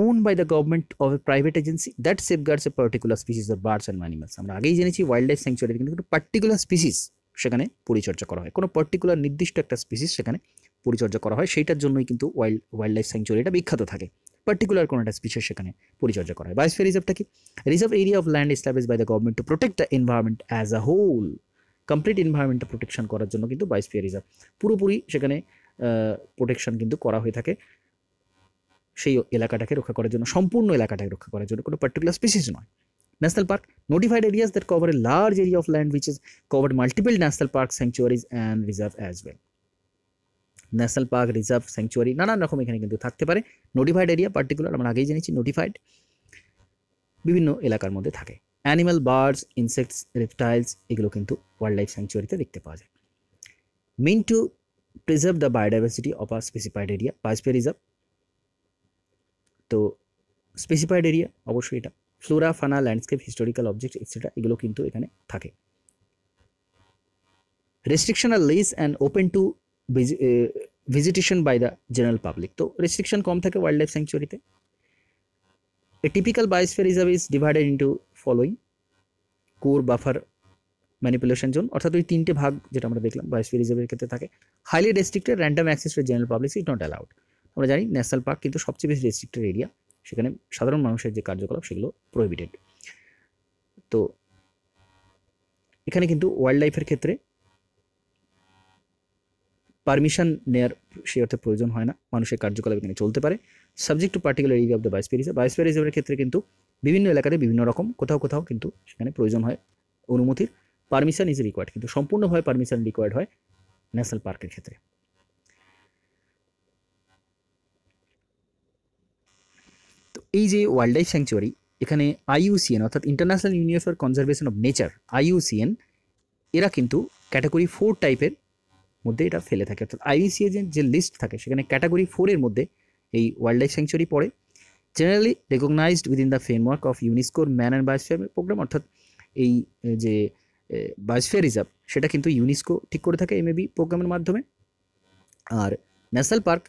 own by the government of a private agency that guards a particular species of birds and animals আমরা আগেই জেনেছি ওয়াইল্ড লাইফ স্যাংচুয়ারি কিন্তু পার্টিকুলার স্পিসিস সেখানে পরিচর্যা করা হয় কোনো পার্টিকুলার নির্দিষ্ট একটা স্পিসিস সেখানে পরিচর্যা করা হয় সেইটার জন্যই কিন্তু ওয়াইল্ড ওয়াইল্ড লাইফ স্যাংচুয়ারিটা বিখ্যাত থাকে পার্টিকুলার কোনো একটা স্পিচের সেখানে পরিচর্যা করা হয় বায়োস্ফিয়ার রিজার্ভটা কি reserve area of land establish by the government to protect the environment as a whole complete এনভায়রনমেন্টটা প্রোটেকশন করার জন্য কিন্তু বায়োস্ফিয়ার রিজার্ভ পুরোপুরি সেখানে প্রোটেকশন কিন্তু করা হয়ে থাকে সেই এলাকাটাকে রক্ষা করার জন্য সম্পূর্ণ এলাকাটাকে রক্ষা করার জন্য কোনো পার্টিকুলার স্পিসিস নয় national park notified areas that cover a large area of land which is covered multiple national park sanctuaries and reserve as well national park reserve sanctuary নানান রকম এখানে কিন্তু থাকতে পারে নোটিফাইড এরিয়া পার্টিকুলার আমরা আগেই জেনেছি নোটিফাইড বিভিন্ন এলাকার মধ্যে থাকে অ্যানিম্যাল বার্ডস ইনসেক্টস রেপটাইলস এগুলো কিন্তু ওয়াইল্ড লাইফ স্যাংচুয়ারিতে দেখতে পাওয়া যায় main to preserve the biodiversity of a specified area biosphere reserve তো স্পেসিফাইড এরিয়া অবশ্যই এটা ফ্লোরা ফানা ল্যান্ডস্কেপ হিস্টোরিক্যাল অবজেক্ট এক্সেট্রা এগুলো কিন্তু এখানে থাকে restriction are less and open to visitation by the general public তো রেস্ট্রিকশন কম থাকে ওয়াইল্ড লাইফ স্যাংচুয়ারিতে a typical biosphere reserve is divided into following core buffer manipulation zone অর্থাৎ ওই তিনটে ভাগ যেটা আমরা দেখলাম বায়োস্ফিয়ার রিজার্ভের ক্ষেত্রে থাকে highly restricted random access to general public it not allowed আমরা জানি ন্যাশনাল পার্ক কিন্তু সবচেয়ে বেশি রেস্ট্রিক্টেড এরিয়া সেখানে সাধারণ মানুষের যে কার্যকলাপ সেগুলো প্রোহিবিটেড তো এখানে কিন্তু ওয়াইল্ড লাইফের ক্ষেত্রে পারমিশন নেয়ার সে অর্থে প্রয়োজন হয় না মানুষের কার্যকলাপ এখানে চলতে পারে subject to particular area of the বাইস পেরিজা ক্ষেত্রে কিন্তু বিভিন্ন এলাকাতে বিভিন্ন রকম কোথাও কোথাও কিন্তু সেখানে প্রয়োজন হয় অনুমতির পারমিশন ইজ রিকোয়ার্ড কিন্তু সম্পূর্ণভাবে পারমিশন রিকোয়ার্ড হয় ন্যাশনাল পার্কের ক্ষেত্রে তো এই যে ওয়াইল্ড লাইফ স্যাংচুয়ারি এখানে আইইউসিএন অর্থাৎ International Union for Conservation of Nature IUCN এরা কিন্তু ক্যাটাগরি ফোর টাইপের মধ্যে এটা ফেলে থাকে অর্থাৎ আইইউসিএ e যে লিস্ট থাকে সেখানে ক্যাটাগরি ফোরের মধ্যে এই ওয়াইল্ড লাইফ স্যাংচুরি পড়ে generally recognized within the framework of ইউনিস্কোর ম্যান অ্যান্ড বায়োস্ফিয়ার প্রোগ্রাম অর্থাৎ এই যে বায়োস্ফিয়ার রিজার্ভ সেটা কিন্তু ইউনিস্কো ঠিক করে থাকে এমএবি প্রোগ্রামের মাধ্যমে আর ন্যাশনাল পার্ক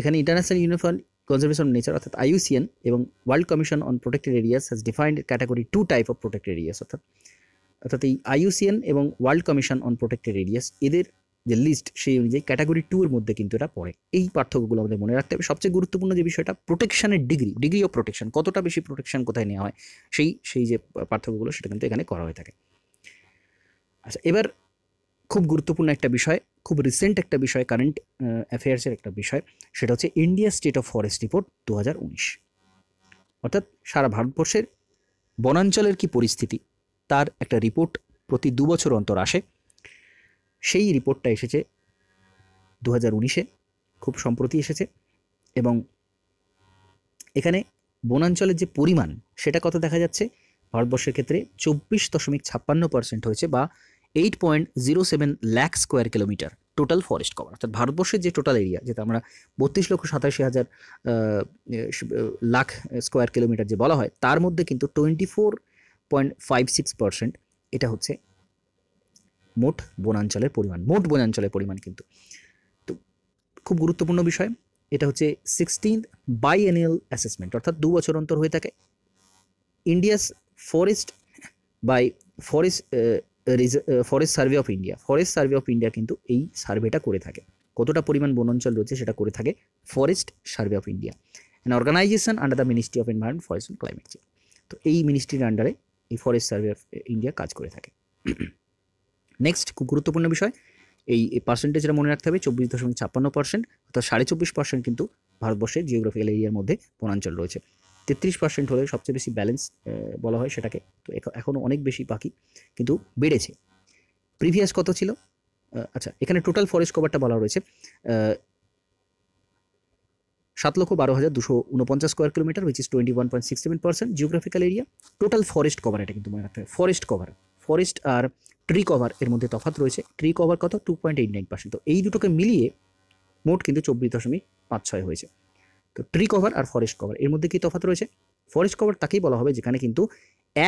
এখানে ইন্টারন্যাশনাল ইউনিফর্ম কনজারভেশন নেচার অর্থাৎ আইউসিএন এবং World Commission on Protected Areas has defined category two type of protected areas অর্থাৎ অর্থাৎ এই আইউসিএন এবং World Commission on Protected Areas এদের যে লিস্ট সেই অনুযায়ী ক্যাটাগরি টু এর মধ্যে কিন্তু এটা পড়ে এই পার্থক্যগুলো আমাদের মনে রাখতে হবে সবচেয়ে গুরুত্বপূর্ণ যে বিষয়টা প্রোটেকশনের ডিগ্রি ডিগ্রি অফ প্রোটেকশন কতটা বেশি প্রোটেকশন কোথায় নেওয়া হয় সেই সেই যে পার্থক্যগুলো সেটা কিন্তু এখানে করা হয়ে থাকে আচ্ছা এবার খুব গুরুত্বপূর্ণ একটা বিষয় খুব রিসেন্ট একটা বিষয় কারেন্ট অ্যাফেয়ার্সের একটা বিষয় সেটা হচ্ছে India state of forest report দু অর্থাৎ সারা ভারতবর্ষের বনাঞ্চলের কি পরিস্থিতি তার একটা রিপোর্ট প্রতি দু বছর অন্তর আসে সেই রিপোর্টটা এসেছে দু হাজার উনিশে খুব সম্প্রতি এসেছে এবং এখানে বনাঞ্চলের যে পরিমাণ সেটা কত দেখা যাচ্ছে ভারতবর্ষের ক্ষেত্রে চব্বিশ দশমিক ছাপ্পান্ন পার্সেন্ট হয়েছে বা eight point zero seven lakh square kilometre total forest cover অর্থাৎ ভারতবর্ষের যে টোটাল এরিয়া যেটা আমরা বত্রিশ লক্ষ সাতাশি হাজার লাখ স্কোয়ার কিলোমিটার যে বলা হয় তার মধ্যে কিন্তু twenty four point five six percent এটা হচ্ছে মোট বনাঞ্চলের পরিমাণ মোট বনাঞ্চলের পরিমাণ কিন্তু তো খুব গুরুত্বপূর্ণ বিষয় এটা হচ্ছে সিক্সটিন বাই অ্যানুয়াল অ্যাসেসমেন্ট অর্থাৎ দু বছর অন্তর হয়ে থাকে India's forest by forest forest survey of India forest survey of India কিন্তু এই সার্ভেটা করে থাকে কতটা পরিমাণ বনাঞ্চল রয়েছে সেটা করে থাকে forest survey of India and organisation under the ministry of environment forest and climate change তো এই মিনিস্ট্রির আন্ডারে এই ফরেস্ট সার্ভে অফ ইন্ডিয়া কাজ করে থাকে নেক্সট গুরুত্বপূর্ণ বিষয় এই পার্সেন্টেজটা মনে রাখতে হবে চব্বিশ দশমিক ছাপ্পান্ন পার্সেন্ট অর্থাৎ সাড়ে চব্বিশ পার্সেন্ট কিন্তু ভারতবর্ষের জিওগ্রাফিক্যাল এরিয়ার মধ্যে বনাঞ্চল রয়েছে তেত্রিশ পার্সেন্ট হলে সবচেয়ে বেশি ব্যালেন্স বলা হয় সেটাকে তো এখনও অনেক বেশি বাকি কিন্তু বেড়েছে প্রিভিয়াস কত ছিল আচ্ছা এখানে টোটাল ফরেস্ট কভারটা বলা রয়েছে সাত লক্ষ বারো হাজার দুশো উনপঞ্চাশ square kilometre which is twenty one point six seven percent geographical area total forest cover এটা কিন্তু মনে রাখতে হবে ফরেস্ট কভার ফরেস্ট আর ট্রি কভার এর মধ্যে তফাত রয়েছে ট্রি কভার কত two point eight nine percent তো এই দুটোকে মিলিয়ে মোট কিন্তু চব্বিশ দশমিক পাঁচ ছয় হয়েছে তো ট্রি কভার আর ফরেস্ট কভার এর মধ্যে কি তফাত রয়েছে ফরেস্ট কভার তাকেই বলা হবে যেখানে কিন্তু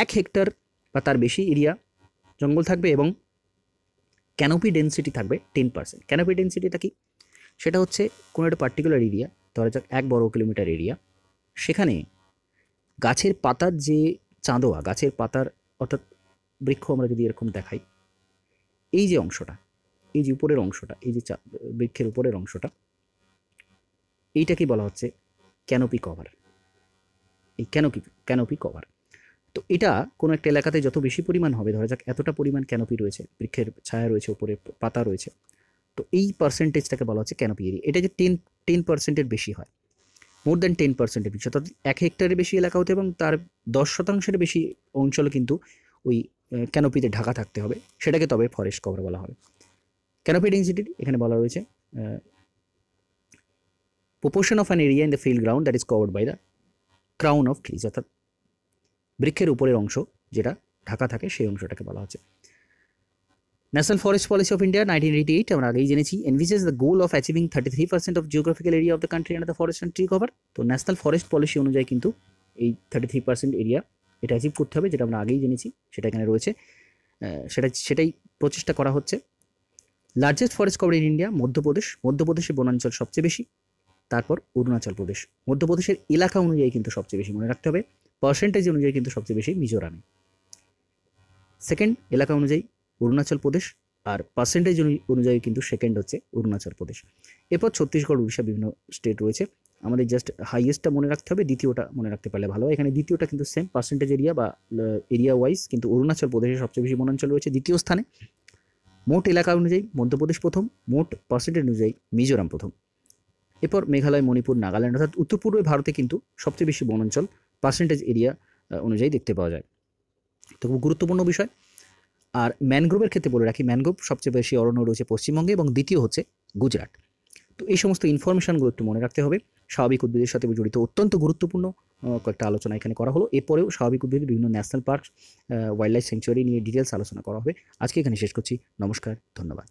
এক হেক্টর বা তার বেশি এরিয়া জঙ্গল থাকবে এবং ক্যানোপি ডেন্সিটি থাকবে টেন পার্সেন্ট ক্যানোপি ডেন্সিটিটা কি সেটা হচ্ছে কোনো একটা পার্টিকুলার এরিয়া ধরা যাক এক বর্গ কিলোমিটার এরিয়া সেখানে গাছের পাতার যে চাঁদোয়া গাছের পাতার অর্থাৎ বৃক্ষ আমরা যদি এরকম দেখাই এই যে অংশটা এই যে উপরের অংশটা এই যে বৃক্ষের উপরের অংশটা এইটাকে বলা হচ্ছে ক্যানোপি কভার এই ক্যানোপি ক্যানোপি কভার তো এটা কোনো একটা এলাকাতে যত বেশি পরিমাণ হবে ধরা যাক এতটা পরিমাণ ক্যানোপি রয়েছে বৃক্ষের ছায়া রয়েছে উপরে পাতা রয়েছে তো এই পার্সেন্টেজটাকে বলা হচ্ছে ক্যানোপি এরিয়া এটা যে টেন টেন পার্সেন্টের বেশি হয় মোর দ্যান টেন পার্সেন্টের বেশি অর্থাৎ এক হেক্টারের বেশি এলাকা হতে এবং তার দশ শতাংশের বেশি অঞ্চল কিন্তু ওই ক্যানোপিতে ঢাকা থাকতে হবে সেটাকে তবে ফরেস্ট কভার বলা হবে ক্যানোপি ডেন্সিটি এখানে বলা রয়েছে proportion of an area in the field ground that is covered by the crown of trees অর্থাৎ বৃক্ষের উপরের অংশ যেটা ঢাকা থাকে সেই অংশটাকে বলা হচ্ছে national forest policy of India nineteen eighty eight আমরা আগেই জেনেছি envisages the goal of achieving thirty three percent of geographical area of the country and the forest and tree cover তো ন্যাশনাল ফরেস্ট পলিসি অনুযায়ী কিন্তু এই thirty three percent area এটা achieve করতে হবে যেটা আমরা আগেই জেনেছি সেটা এখানে রয়েছে সেটা সেটাই প্রচেষ্টা করা হচ্ছে largest forest cover in India Madhya Pradesh মধ্যপ্রদেশের বনাঞ্চল সবচেয়ে বেশি তারপর অরুণাচল প্রদেশ মধ্যপ্রদেশের এলাকা অনুযায়ী কিন্তু সবচেয়ে বেশি মনে রাখতে হবে পার্সেন্টেজ অনুযায়ী কিন্তু সবচেয়ে বেশি মিজোরামে সেকেন্ড এলাকা অনুযায়ী অরুণাচল প্রদেশ আর পার্সেন্টেজ অনুযায়ী কিন্তু সেকেন্ড হচ্ছে অরুণাচল প্রদেশ এরপর ছত্তিশগড় উড়িষ্যা বিভিন্ন স্টেট রয়েছে আমাদের জাস্ট হাইয়েস্টটা মনে রাখতে হবে দ্বিতীয়টা মনে রাখতে পারলে ভালো এখানে দ্বিতীয়টা কিন্তু সেম পার্সেন্টেজ এরিয়া বা এরিয়া ওয়াইজ কিন্তু অরুণাচল প্রদেশের সবচেয়ে বেশি বনাঞ্চল রয়েছে দ্বিতীয় স্থানে মোট এলাকা অনুযায়ী মধ্যপ্রদেশ প্রথম মোট পার্সেন্টেজ অনুযায়ী মিজোরাম প্রথম এরপর মেঘালয় মণিপুর নাগাল্যান্ড অর্থাৎ উত্তর পূর্বে ভারতে কিন্তু সবচেয়ে বেশি বনাঞ্চল পার্সেন্টেজ এরিয়া অনুযায়ী দেখতে পাওয়া যায় তো খুব গুরুত্বপূর্ণ বিষয় আর ম্যানগ্রোভের ক্ষেত্রে বলে রাখি ম্যানগ্রোভ সবচেয়ে বেশি অরণ্য রয়েছে পশ্চিমবঙ্গে এবং দ্বিতীয় হচ্ছে গুজরাট তো এই সমস্ত ইনফরমেশানগুলো একটু মনে রাখতে হবে স্বাভাবিক উদ্ভিদের সাথে জড়িত অত্যন্ত গুরুত্বপূর্ণ কয়েকটা আলোচনা এখানে করা হলো এরপরেও স্বাভাবিক উদ্ভিদের বিভিন্ন national park wildlife sanctuary নিয়ে ডিটেলস আলোচনা করা হবে আজকে এখানে শেষ করছি নমস্কার ধন্যবাদ